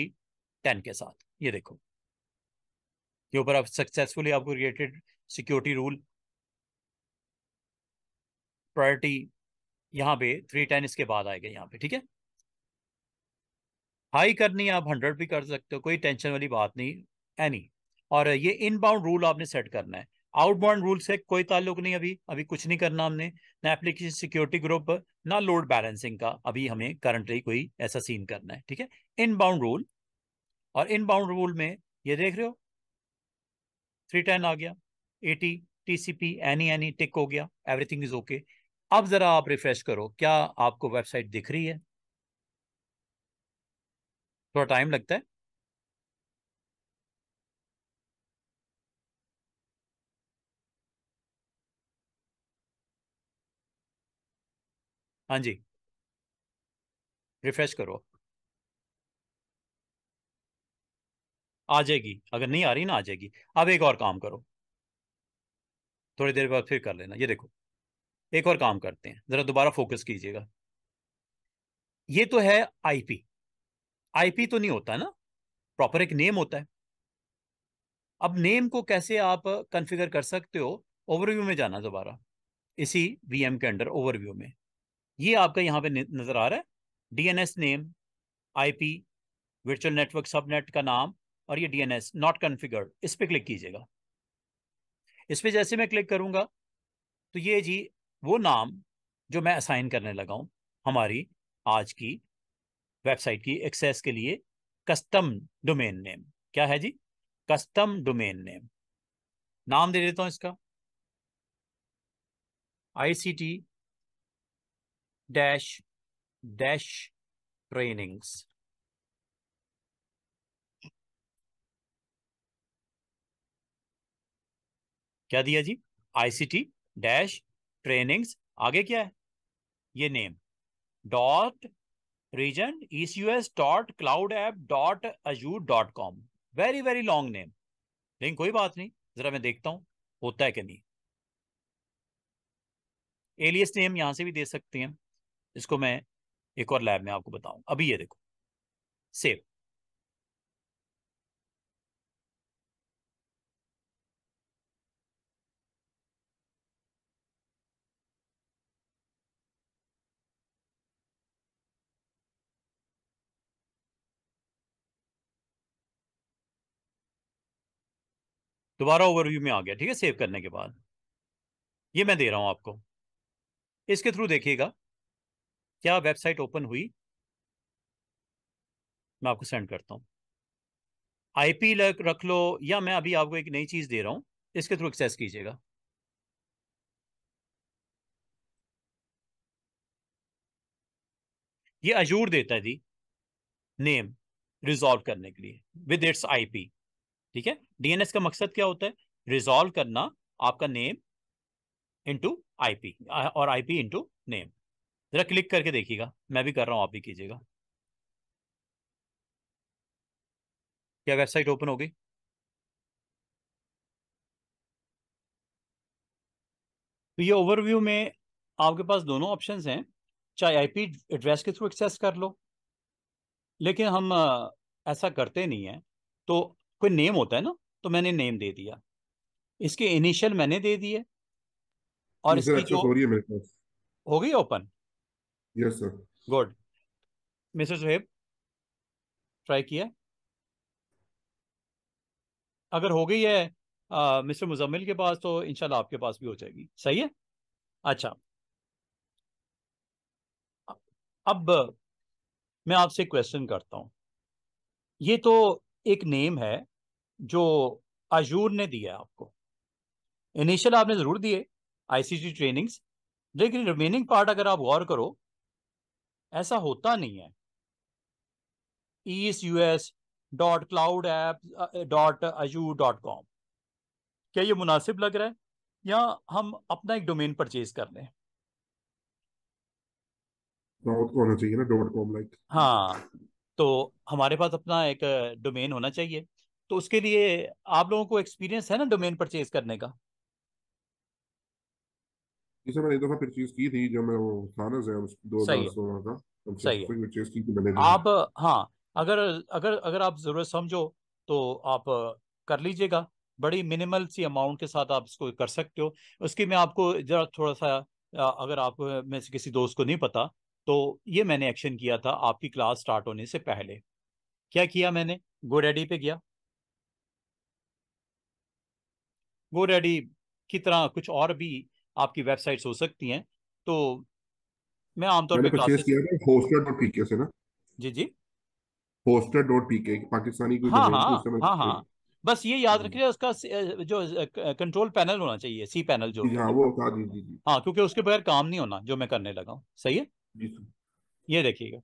टेन के साथ ये देखो ये ऊपर आप सक्सेसफुली आपको रिलेटेड सिक्योरिटी रूल प्रायोरिटी यहां पे थ्री टेन इसके बाद आएगा यहाँ पे ठीक है हाई करनी है आप हंड्रेड भी कर सकते हो कोई टेंशन वाली बात नहीं एनी और ये इनबाउंड रूल आपने सेट करना है आउटबाउंड रूल से कोई ताल्लुक नहीं अभी अभी कुछ नहीं करना हमने ना एप्लीकेशन सिक्योरिटी ग्रुप ना लोड बैलेंसिंग का अभी हमें करंटली कोई ऐसा सीन करना है ठीक है इनबाउंड रूल और इनबाउंड रूल में ये देख रहे हो थ्री टेन आ गया eighty TCP any any tick हो गया एवरीथिंग इज ओके अब ज़रा आप रिफ़्रेश करो क्या आपको वेबसाइट दिख रही है थोड़ा टाइम लगता है हाँ जी रिफ़्रेश करो आ जाएगी अगर नहीं आ रही ना आ जाएगी अब एक और काम करो थोड़ी देर बाद फिर कर लेना ये देखो एक और काम करते हैं जरा दोबारा फोकस कीजिएगा ये तो है आईपी आईपी तो नहीं होता ना प्रॉपर एक नेम होता है अब नेम को कैसे आप कॉन्फ़िगर कर सकते हो ओवरव्यू में जाना दोबारा इसी वीएम के अंडर ओवरव्यू में ये आपका यहाँ पे नज़र आ रहा है DNS name IP virtual network subnet का नाम और ये डीएनएस नॉट कॉन्फ़िगर्ड इस पर क्लिक कीजिएगा इस पर जैसे मैं क्लिक करूंगा तो ये जी वो नाम जो मैं असाइन करने लगा हूँ हमारी आज की वेबसाइट की एक्सेस के लिए कस्टम डोमेन नेम क्या है जी कस्टम डोमेन नेम नाम दे देता हूँ इसका I C T dash dash trainings क्या दिया जी आईसीटी डैश ट्रेनिंग्स आगे क्या है ये name dot region ECS dot cloud app dot Azure dot com very very long name लेकिन कोई बात नहीं जरा मैं देखता हूं होता है कि नहीं एलियस नेम यहां से भी दे सकते हैं इसको मैं एक और लैब में आपको बताऊं अभी ये देखो सेव दोबारा ओवरव्यू में आ गया ठीक है सेव करने के बाद ये मैं दे रहा हूँ आपको इसके थ्रू देखिएगा क्या वेबसाइट ओपन हुई मैं आपको सेंड करता हूँ आईपी रख लो या मैं अभी आपको एक नई चीज दे रहा हूँ इसके थ्रू एक्सेस कीजिएगा ये अजूर देता है जी नेम रिजॉल्व करने के लिए विद इट्स आईपी ठीक है डीएनएस का मकसद क्या होता है रिजॉल्व करना आपका नेम इंटू आईपी और आईपी इंटू नेम जरा क्लिक करके देखिएगा मैं भी कर रहा हूं आप भी कीजिएगा क्या वेबसाइट ओपन हो गई तो ये ओवरव्यू में आपके पास दोनों ऑप्शंस हैं चाहे आईपी एड्रेस के थ्रू एक्सेस कर लो लेकिन हम ऐसा करते नहीं हैं तो कोई नेम होता है ना तो मैंने नेम दे दिया इसके इनिशियल मैंने दे दिए और इसकी जो हो गई open yes sir good mister Suhaib try किया अगर हो गई है मिस्टर मुजम्मिल के पास तो इंशाल्लाह आपके पास भी हो जाएगी सही है अच्छा अब मैं आपसे क्वेश्चन करता हूं ये तो एक नेम है जो आजूर ने दिया आपको इनिशियल आपने ज़रूर दिए आईसीसी ट्रेनिंग्स लेकिन रिमेनिंग पार्ट अगर आप गौर करो ऐसा होता नहीं है east U S dot cloud app dot Azure dot com क्या ये मुनासिब लग रहा है या हम अपना एक डोमेन परचेज कर लें होना चाहिए ना डॉट कॉम लाइक हाँ तो हमारे पास अपना एक डोमेन होना चाहिए तो उसके लिए आप लोगों को एक्सपीरियंस है ना डोमेन परचेज करने का इसे मैंने एक दफा परचेज की थी जब मैं वो था ना जैम का तो सही है परचेज की थी मैंने आप हाँ अगर अगर अगर आप जरूरत समझो तो आप कर लीजिएगा बड़ी मिनिमल सी अमाउंट के साथ आप इसको कर सकते हो उसकी मैं आपको जरा थोड़ा सा अगर आप में से किसी दोस्त को नहीं पता तो ये मैंने एक्शन किया था आपकी क्लास स्टार्ट होने से पहले क्या किया मैंने गोडेडी पे गया गो रेडी की तरह कुछ और भी आपकी वेबसाइट्स हो सकती हैं तो मैं आमतौर पर क्लासेस से ना जी जी hoster.pk पाकिस्तानी कोई हाँ हाँ, हाँ हाँ हाँ बस ये याद हम्म। रखिए उसका जो कंट्रोल पैनल होना चाहिए सी पैनल जो हाँ वो जी जी जी हाँ क्योंकि उसके बगैर काम नहीं होना जो मैं करने लगा हूँ सही है जी ये देखिएगा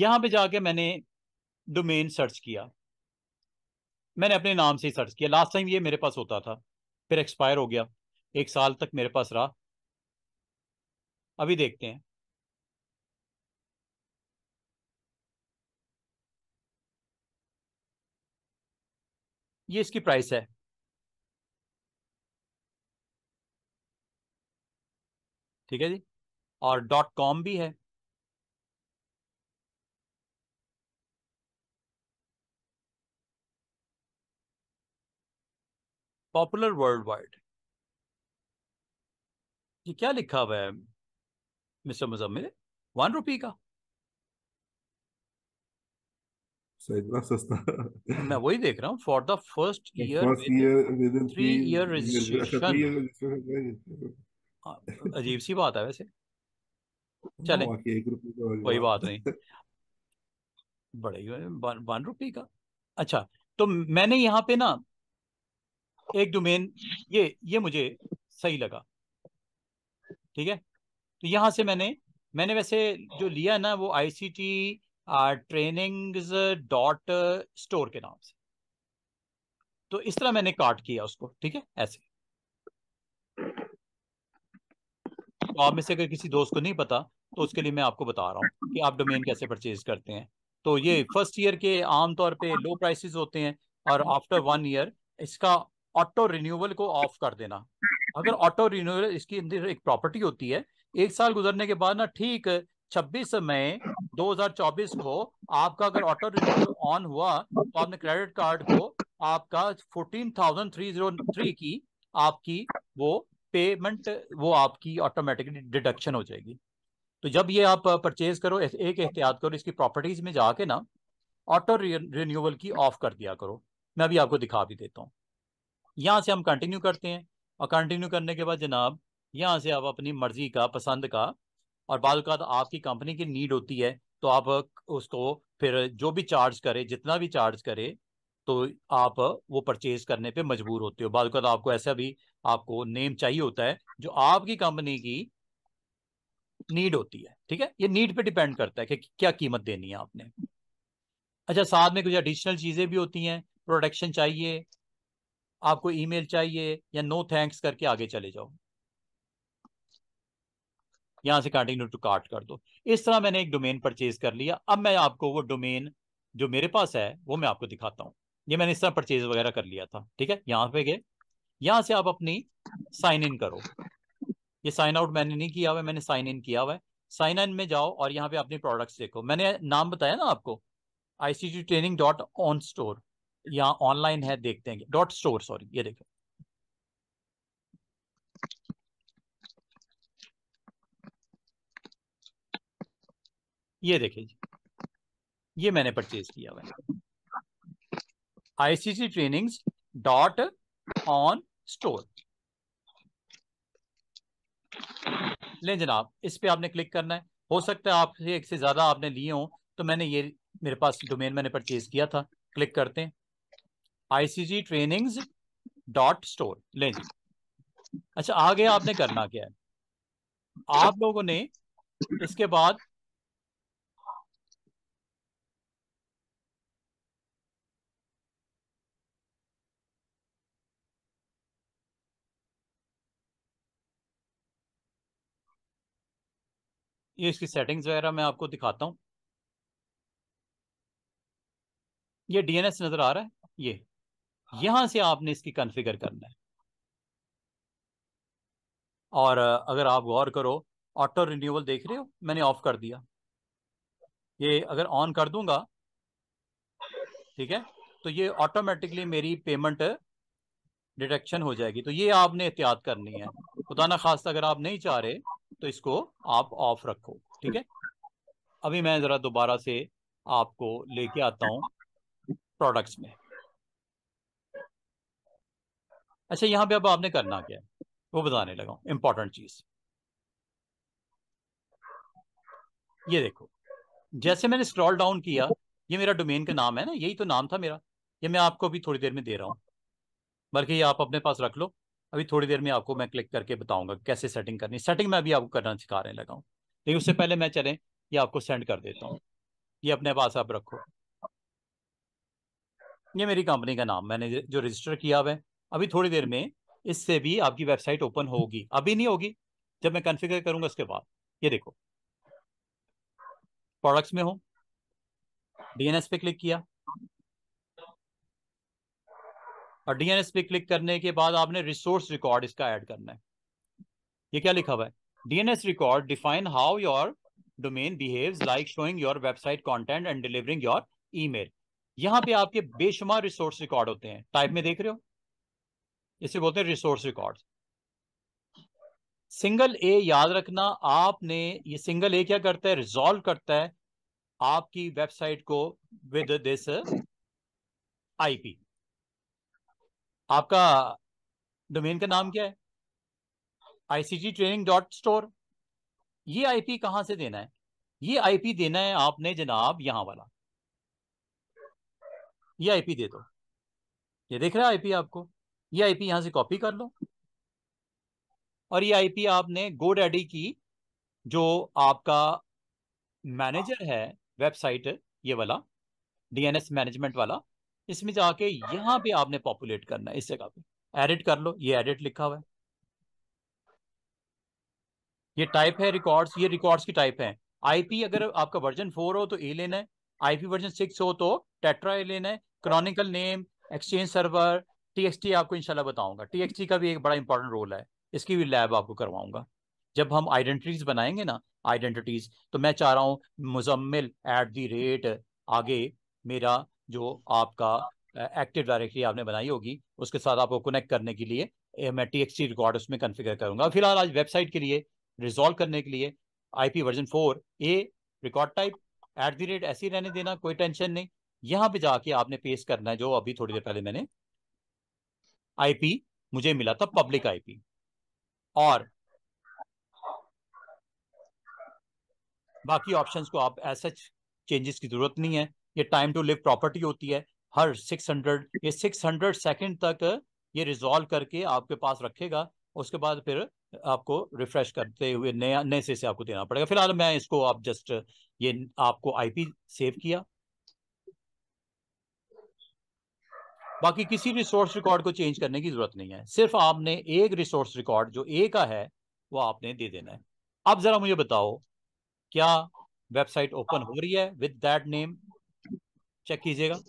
यहाँ पे जाके मैंने डोमेन सर्च किया मैंने अपने नाम से ही सर्च किया लास्ट टाइम ये मेरे पास होता था फिर एक्सपायर हो गया एक साल तक मेरे पास रहा अभी देखते हैं ये इसकी प्राइस है ठीक है जी और डॉट कॉम भी है पॉपुलर वर्ल्ड वाइड ये क्या लिखा हुआ है मिस्टर मुजम्मिल वन रुपी का इतना सस्ता मैं वही देख रहा हूँ for the first year three year registration अजीब सी बात है वैसे हाँ, चले कोई बात नहीं बड़े वन रुपी का अच्छा तो मैंने यहाँ पे ना एक डोमेन ये ये मुझे सही लगा ठीक है तो यहां से मैंने मैंने वैसे जो लिया ना वो I C T dot store के नाम से तो इस तरह मैंने काट किया उसको ठीक है ऐसे तो आप में से अगर किसी दोस्त को नहीं पता तो उसके लिए मैं आपको बता रहा हूँ कि आप डोमेन कैसे परचेज करते हैं तो ये फर्स्ट ईयर के आमतौर पे लो प्राइसेस होते हैं और आफ्टर वन ईयर इसका ऑटो रिन्यूअल को हाँ। ऑफ कर देना अगर ऑटो रिन्यूअल इसकी अंदर एक प्रॉपर्टी होती है एक साल गुजरने के बाद ना ठीक 26 मई 2024 को आपका अगर ऑटो रिन्यूअल ऑन हुआ तो आपने क्रेडिट कार्ड को आपका 14,303 की आपकी वो पेमेंट वो आपकी ऑटोमेटिकली डिडक्शन हो जाएगी तो जब ये आप परचेज करो एक एहतियात करो इसकी प्रॉपर्टीज में जाके ना ऑटो रिन्यूअल की ऑफ कर दिया करो मैं अभी आपको दिखा भी देता हूँ यहाँ से हम कंटिन्यू करते हैं और कंटिन्यू करने के बाद जनाब यहाँ से आप अपनी मर्जी का पसंद का और बालकात तो आपकी कंपनी की नीड होती है तो आप उसको फिर जो भी चार्ज करे जितना भी चार्ज करे तो आप वो परचेज करने पे मजबूर होते हो बालकात तो आपको ऐसा भी आपको नेम चाहिए होता है जो आपकी कंपनी की नीड होती है ठीक है ये नीड पे डिपेंड करता है कि क्या कीमत देनी है आपने अच्छा साथ में कुछ एडिशनल चीज़ें भी होती हैं प्रोटेक्शन चाहिए आपको ईमेल चाहिए या नो थैंक्स करके आगे चले जाओ यहां से कंटिन्यू टू कार्ट कर दो इस तरह मैंने एक डोमेन परचेज कर लिया अब मैं आपको वो डोमेन जो मेरे पास है वो मैं आपको दिखाता हूँ ये मैंने इस तरह परचेज वगैरह कर लिया था ठीक है यहाँ पे गए यहाँ से आप अपनी साइन इन करो ये साइन आउट मैंने नहीं किया हुआ मैंने साइन इन किया हुआ है साइन इन में जाओ और यहाँ पे अपने प्रोडक्ट्स देखो मैंने नाम बताया ना आपको ICT training dot on store या ऑनलाइन है देखते हैं डॉट स्टोर सॉरी ये देखो ये देखिए जी ये मैंने परचेज किया हुआ ICC trainings dot on store ले जनाब इस पे आपने क्लिक करना है हो सकता है आपसे एक से ज्यादा आपने लिए हो तो मैंने ये मेरे पास डोमेन मैंने परचेज किया था क्लिक करते हैं आईसीजी ट्रेनिंग डॉट स्टोर ले जी अच्छा आगे आपने करना क्या है आप लोगों ने इसके बाद ये इसकी सेटिंग्स वगैरह मैं आपको दिखाता हूं ये डीएनएस नज़र आ रहा है ये यहां से आपने इसकी कॉन्फ़िगर करना है और अगर आप गौर करो ऑटो रिन्यूअल देख रहे हो मैंने ऑफ कर दिया ये अगर ऑन कर दूंगा ठीक है तो ये ऑटोमेटिकली मेरी पेमेंट डिटेक्शन हो जाएगी तो ये आपने एहतियात करनी है खुदा ना खास अगर आप नहीं चाह रहे तो इसको आप ऑफ रखो ठीक है अभी मैं ज़रा दोबारा से आपको लेके आता हूँ प्रोडक्ट्स में अच्छा यहाँ पे अब आपने करना क्या है वो बताने लगा इम्पोर्टेंट चीज़ ये देखो जैसे मैंने स्क्रॉल डाउन किया ये मेरा डोमेन का नाम है ना यही तो नाम था मेरा ये मैं आपको अभी थोड़ी देर में दे रहा हूँ बल्कि ये आप अपने पास रख लो अभी थोड़ी देर में आपको मैं क्लिक करके बताऊंगा कैसे सेटिंग करनी सेटिंग मैं अभी आपको करना सिखाने लगा हूँ लेकिन उससे पहले मैं चलें ये आपको सेंड कर देता हूँ ये अपने पास आप रखो ये मेरी कंपनी का नाम मैंने जो रजिस्टर किया हुआ है अभी थोड़ी देर में इससे भी आपकी वेबसाइट ओपन होगी अभी नहीं होगी जब मैं कॉन्फ़िगर करूंगा उसके बाद ये देखो प्रोडक्ट्स में हो डीएनएस पे क्लिक किया और डीएनएस पे क्लिक करने के बाद आपने रिसोर्स रिकॉर्ड इसका ऐड करना है ये क्या लिखा हुआ है DNS record define how your domain behaves like showing your website content and delivering your email यहां पे आपके बेशुमार रिसोर्स रिकॉर्ड होते हैं टाइप में देख रहे हो इसे बोलते हैं रिसोर्स रिकॉर्ड सिंगल ए याद रखना आपने ये सिंगल ए क्या करता है रिजॉल्व करता है आपकी वेबसाइट को विद दिस आईपी आपका डोमेन का नाम क्या है आईसीटी ट्रेनिंग डॉट स्टोर ये आईपी कहां से देना है ये आईपी देना है आपने जनाब यहां वाला ये आईपी दे दो ये देख रहा है आईपी आपको ये e आईपी यहां से कॉपी कर लो और ये e आईपी आपने गो डैडी की जो आपका मैनेजर है वेबसाइट ये वाला डीएनएस मैनेजमेंट वाला इसमें जाके यहाँ पे आपने पॉपुलेट करना है इस जगह पे एडिट कर लो ये एडिट लिखा हुआ है ये टाइप है रिकॉर्ड्स ये रिकॉर्ड्स की टाइप है आईपी अगर आपका वर्जन फोर हो तो ए लेना है आईपी वर्जन सिक्स हो तो टेट्रा ए लेना है क्रॉनिकल नेम एक्सचेंज सर्वर टी आपको इंशाल्लाह बताऊंगा टी का भी एक बड़ा इंपॉर्टेंट रोल है इसकी भी लैब आपको करवाऊंगा जब हम आइडेंटिटीज बनाएंगे ना आइडेंटिटीज तो मैं चाह रहा हूँ मुजम्मिल एट दी रेट आगे मेरा जो आपका एक्टिव डायरेक्टरी आपने बनाई होगी उसके साथ आपको कनेक्ट करने के लिए मैं टी एक्स रिकॉर्ड उसमें कन्फिगर करूंगा फिलहाल आज वेबसाइट के लिए रिजॉल्व करने के लिए I P version four A record type at the rate ऐसे ही रहने देना कोई टेंशन नहीं यहाँ पे जाके आपने पेश करना है जो अभी थोड़ी देर पहले मैंने आईपी मुझे मिला था पब्लिक आईपी और बाकी ऑप्शंस को आप एस चेंजेस की जरूरत नहीं है ये टाइम टू लिव प्रॉपर्टी होती है हर 600 ये 600 सेकंड तक ये रिजॉल्व करके आपके पास रखेगा उसके बाद फिर आपको रिफ्रेश करते हुए नया नए से, से आपको देना पड़ेगा फिलहाल मैं इसको आप जस्ट ये आपको आईपी सेव किया बाकी किसी रिसोर्स रिकॉर्ड को चेंज करने की जरूरत नहीं है सिर्फ आपने एक रिसोर्स रिकॉर्ड जो ए का है वो आपने दे देना है अब जरा मुझे बताओ क्या वेबसाइट ओपन हो रही है विद दैट नेम चेक कीजिएगा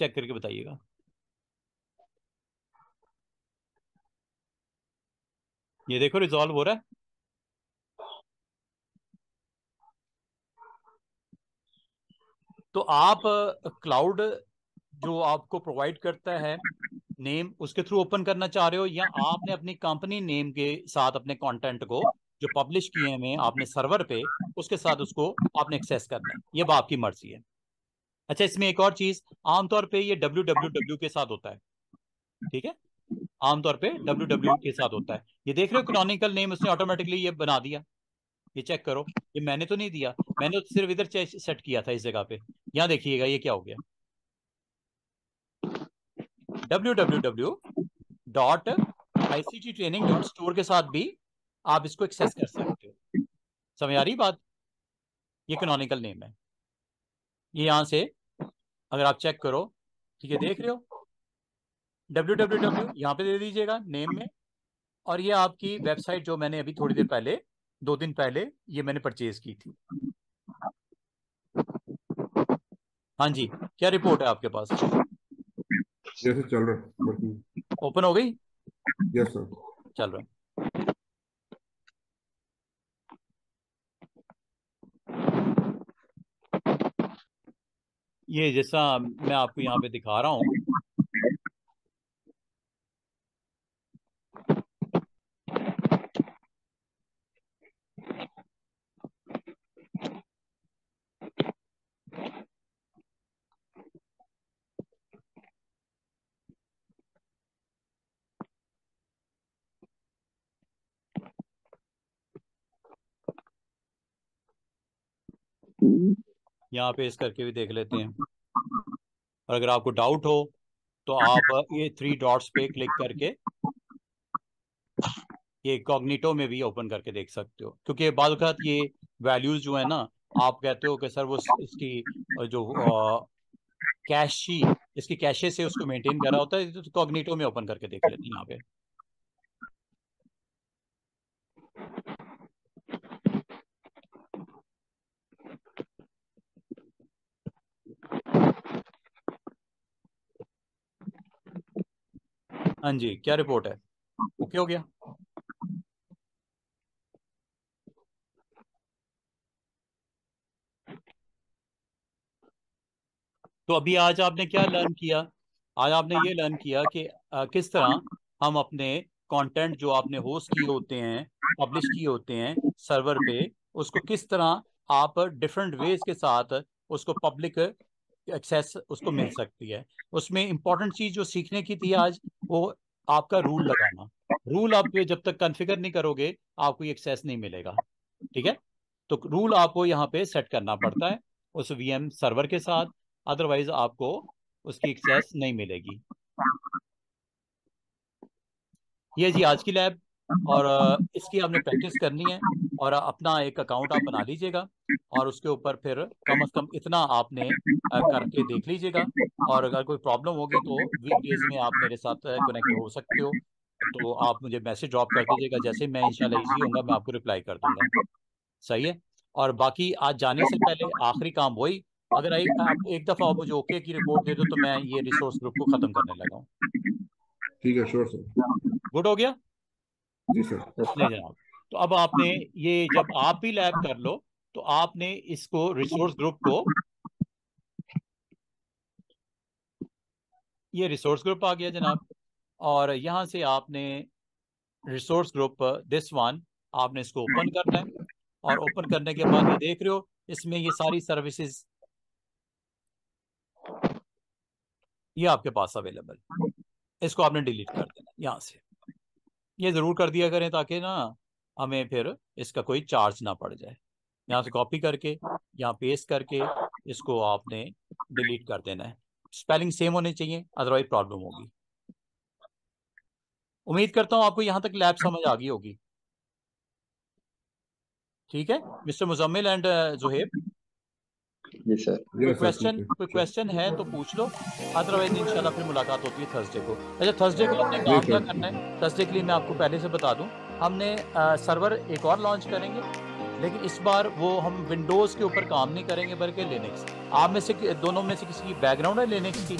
चेक करके बताइएगा ये देखो रिजॉल्व हो रहा है तो आप क्लाउड uh, जो आपको प्रोवाइड करता है नेम उसके थ्रू ओपन करना चाह रहे हो या आपने अपनी कंपनी नेम के साथ अपने कंटेंट को जो पब्लिश किए हैं आपने सर्वर पे उसके साथ उसको आपने एक्सेस करना है ये आपकी मर्जी है अच्छा इसमें एक और चीज आमतौर पे ये डब्ल्यू डब्ल्यू डब्ल्यू के साथ होता है ठीक है आमतौर पे डब्ल्यू डब्ल्यू e के साथ होता है ये देख रहे हो क्रॉनिकल नेम उसने ऑटोमेटिकली ये बना दिया ये चेक करो ये मैंने तो नहीं दिया मैंने तो सिर्फ इधर सेट किया था इस जगह पे यहाँ देखिएगा ये क्या हो गया W W W dot ICT training dot store के साथ भी आप इसको एक्सेस कर सकते हो समझ आ रही बात ये इकोनॉमिकल नेम है ये यहां से अगर आप चेक करो ठीक है देख रहे हो डब्ल्यू डब्ल्यू डब्ल्यू यहाँ पे दे दीजिएगा नेम में और ये आपकी वेबसाइट जो मैंने अभी थोड़ी देर पहले दो दिन पहले ये मैंने परचेज की थी हाँ जी क्या रिपोर्ट है आपके पास चल रहा ओपन हो गई यस सर चल रहा ये जैसा मैं आपको यहाँ पे दिखा रहा हूँ यहाँ पे इस करके भी देख लेते हैं हाँ। और अगर आपको डाउट हो तो आप ये थ्री डॉट्स पे क्लिक करके ये कॉग्निटो में भी ओपन करके देख सकते हो क्योंकि बालखत ये वैल्यूज जो है ना आप कहते हो कि सर वो इसकी जो कैशी इसकी कैशे से उसको मेंटेन करा होता है तो कॉग्निटो में ओपन करके देख लेते हैं यहाँ पे हाँ जी क्या रिपोर्ट है ओके हो गया तो अभी आज आपने क्या लर्न किया आज आपने ये लर्न किया कि आ, किस तरह हम अपने कंटेंट जो आपने होस्ट किए होते हैं पब्लिश किए होते हैं सर्वर पे उसको किस तरह आप डिफरेंट वेज के साथ उसको पब्लिक एक्सेस उसको मिल सकती है उसमें इंपॉर्टेंट चीज जो सीखने की थी आज वो आपका रूल लगाना रूल आप जब तक कन्फिगर नहीं करोगे आपको एक्सेस नहीं मिलेगा ठीक है तो रूल आपको यहाँ पे सेट करना पड़ता है उस वीएम सर्वर के साथ अदरवाइज आपको उसकी एक्सेस नहीं मिलेगी ये जी आज की लैब और इसकी आपने प्रैक्टिस करनी है और अपना एक अकाउंट आप बना लीजिएगा और उसके ऊपर फिर कम से कम इतना आपने करके देख लीजिएगा और अगर कोई प्रॉब्लम होगी तो वीक डेज में आप मेरे साथ कनेक्ट हो सकते हो तो आप मुझे मैसेज ड्रॉप कर दीजिएगा जैसे मैं इंशाल्लाह इजी होगा मैं आपको रिप्लाई कर दूंगा सही है और बाकी आज जाने से पहले आखिरी काम वही अगर एक आप एक दफ़ा आप मुझे ओके की रिपोर्ट दे दो तो मैं ये रिसोर्स ग्रुप को ख़त्म करने लगा हूँ ठीक है श्योर सर गुड हो गया जी सर नहीं जनाब तो अब आपने ये जब आप भी लैब कर लो तो आपने इसको रिसोर्स ग्रुप को ये रिसोर्स ग्रुप आ गया जनाब और यहां से आपने रिसोर्स ग्रुप दिस वन आपने इसको ओपन करना है और ओपन करने के बाद ये देख रहे हो इसमें ये सारी सर्विसेज ये आपके पास अवेलेबल इसको आपने डिलीट कर देना यहां से ये ज़रूर कर दिया करें ताकि ना हमें फिर इसका कोई चार्ज ना पड़ जाए यहाँ से कॉपी करके यहाँ पेस्ट करके इसको आपने डिलीट कर देना है स्पेलिंग सेम होने चाहिए अदरवाइज प्रॉब्लम होगी उम्मीद करता हूँ आपको यहाँ तक लैब समझ आ गई होगी ठीक है मिस्टर मुजम्मिल एंड जोहेब कोई क्वेश्चन कोई क्वेश्चन है तो पूछ लो अदरवाइज इंशाल्लाह फिर मुलाकात होती है थर्सडे को अच्छा थर्सडे को हमने काम क्या करना है थर्सडे के लिए मैं आपको पहले से बता दूं हमने आ, uh, सर्वर एक और लॉन्च करेंगे लेकिन इस बार वो हम विंडोज़ के ऊपर काम नहीं करेंगे बल्कि लिनक्स आप में से दोनों में से किसी की बैकग्राउंड है लिनक्स की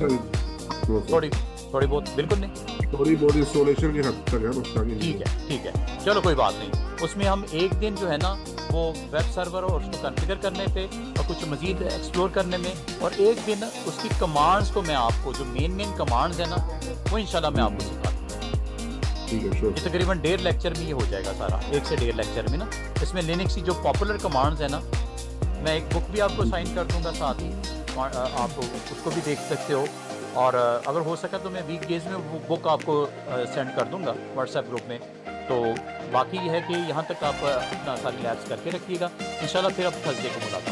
तो थोड़ी थोड़ी बहुत बिल्कुल नहीं थोड़ी बहुत इंस्टॉलेशन की हद तक है ठीक है ठीक है चलो कोई बात नहीं उसमें हम एक दिन जो है ना वो वेब सर्वर और उसको कॉन्फ़िगर करने पे और कुछ मज़ीद एक्सप्लोर करने में और एक दिन उसकी कमांड्स को मैं आपको जो मेन मेन कमांड्स है ना वो इंशाल्लाह मैं आपको सिखाता हूँ है तकरीबन डेढ़ लेक्चर में ये हो जाएगा सारा एक से डेढ़ लेक्चर में ना इसमें लिनिक्स की जो पॉपुलर कमांड्स है ना मैं एक बुक भी आपको साइन कर दूंगा साथ ही आप उसको भी देख सकते हो और अगर हो सका तो मैं वीक डेज में वो बुक आपको सेंड कर दूंगा व्हाट्सएप ग्रुप में तो बाकी यह है कि यहाँ तक आप अपना सारी लैब्स करके रखिएगा इन फिर आप थर्सडे को मुलाकात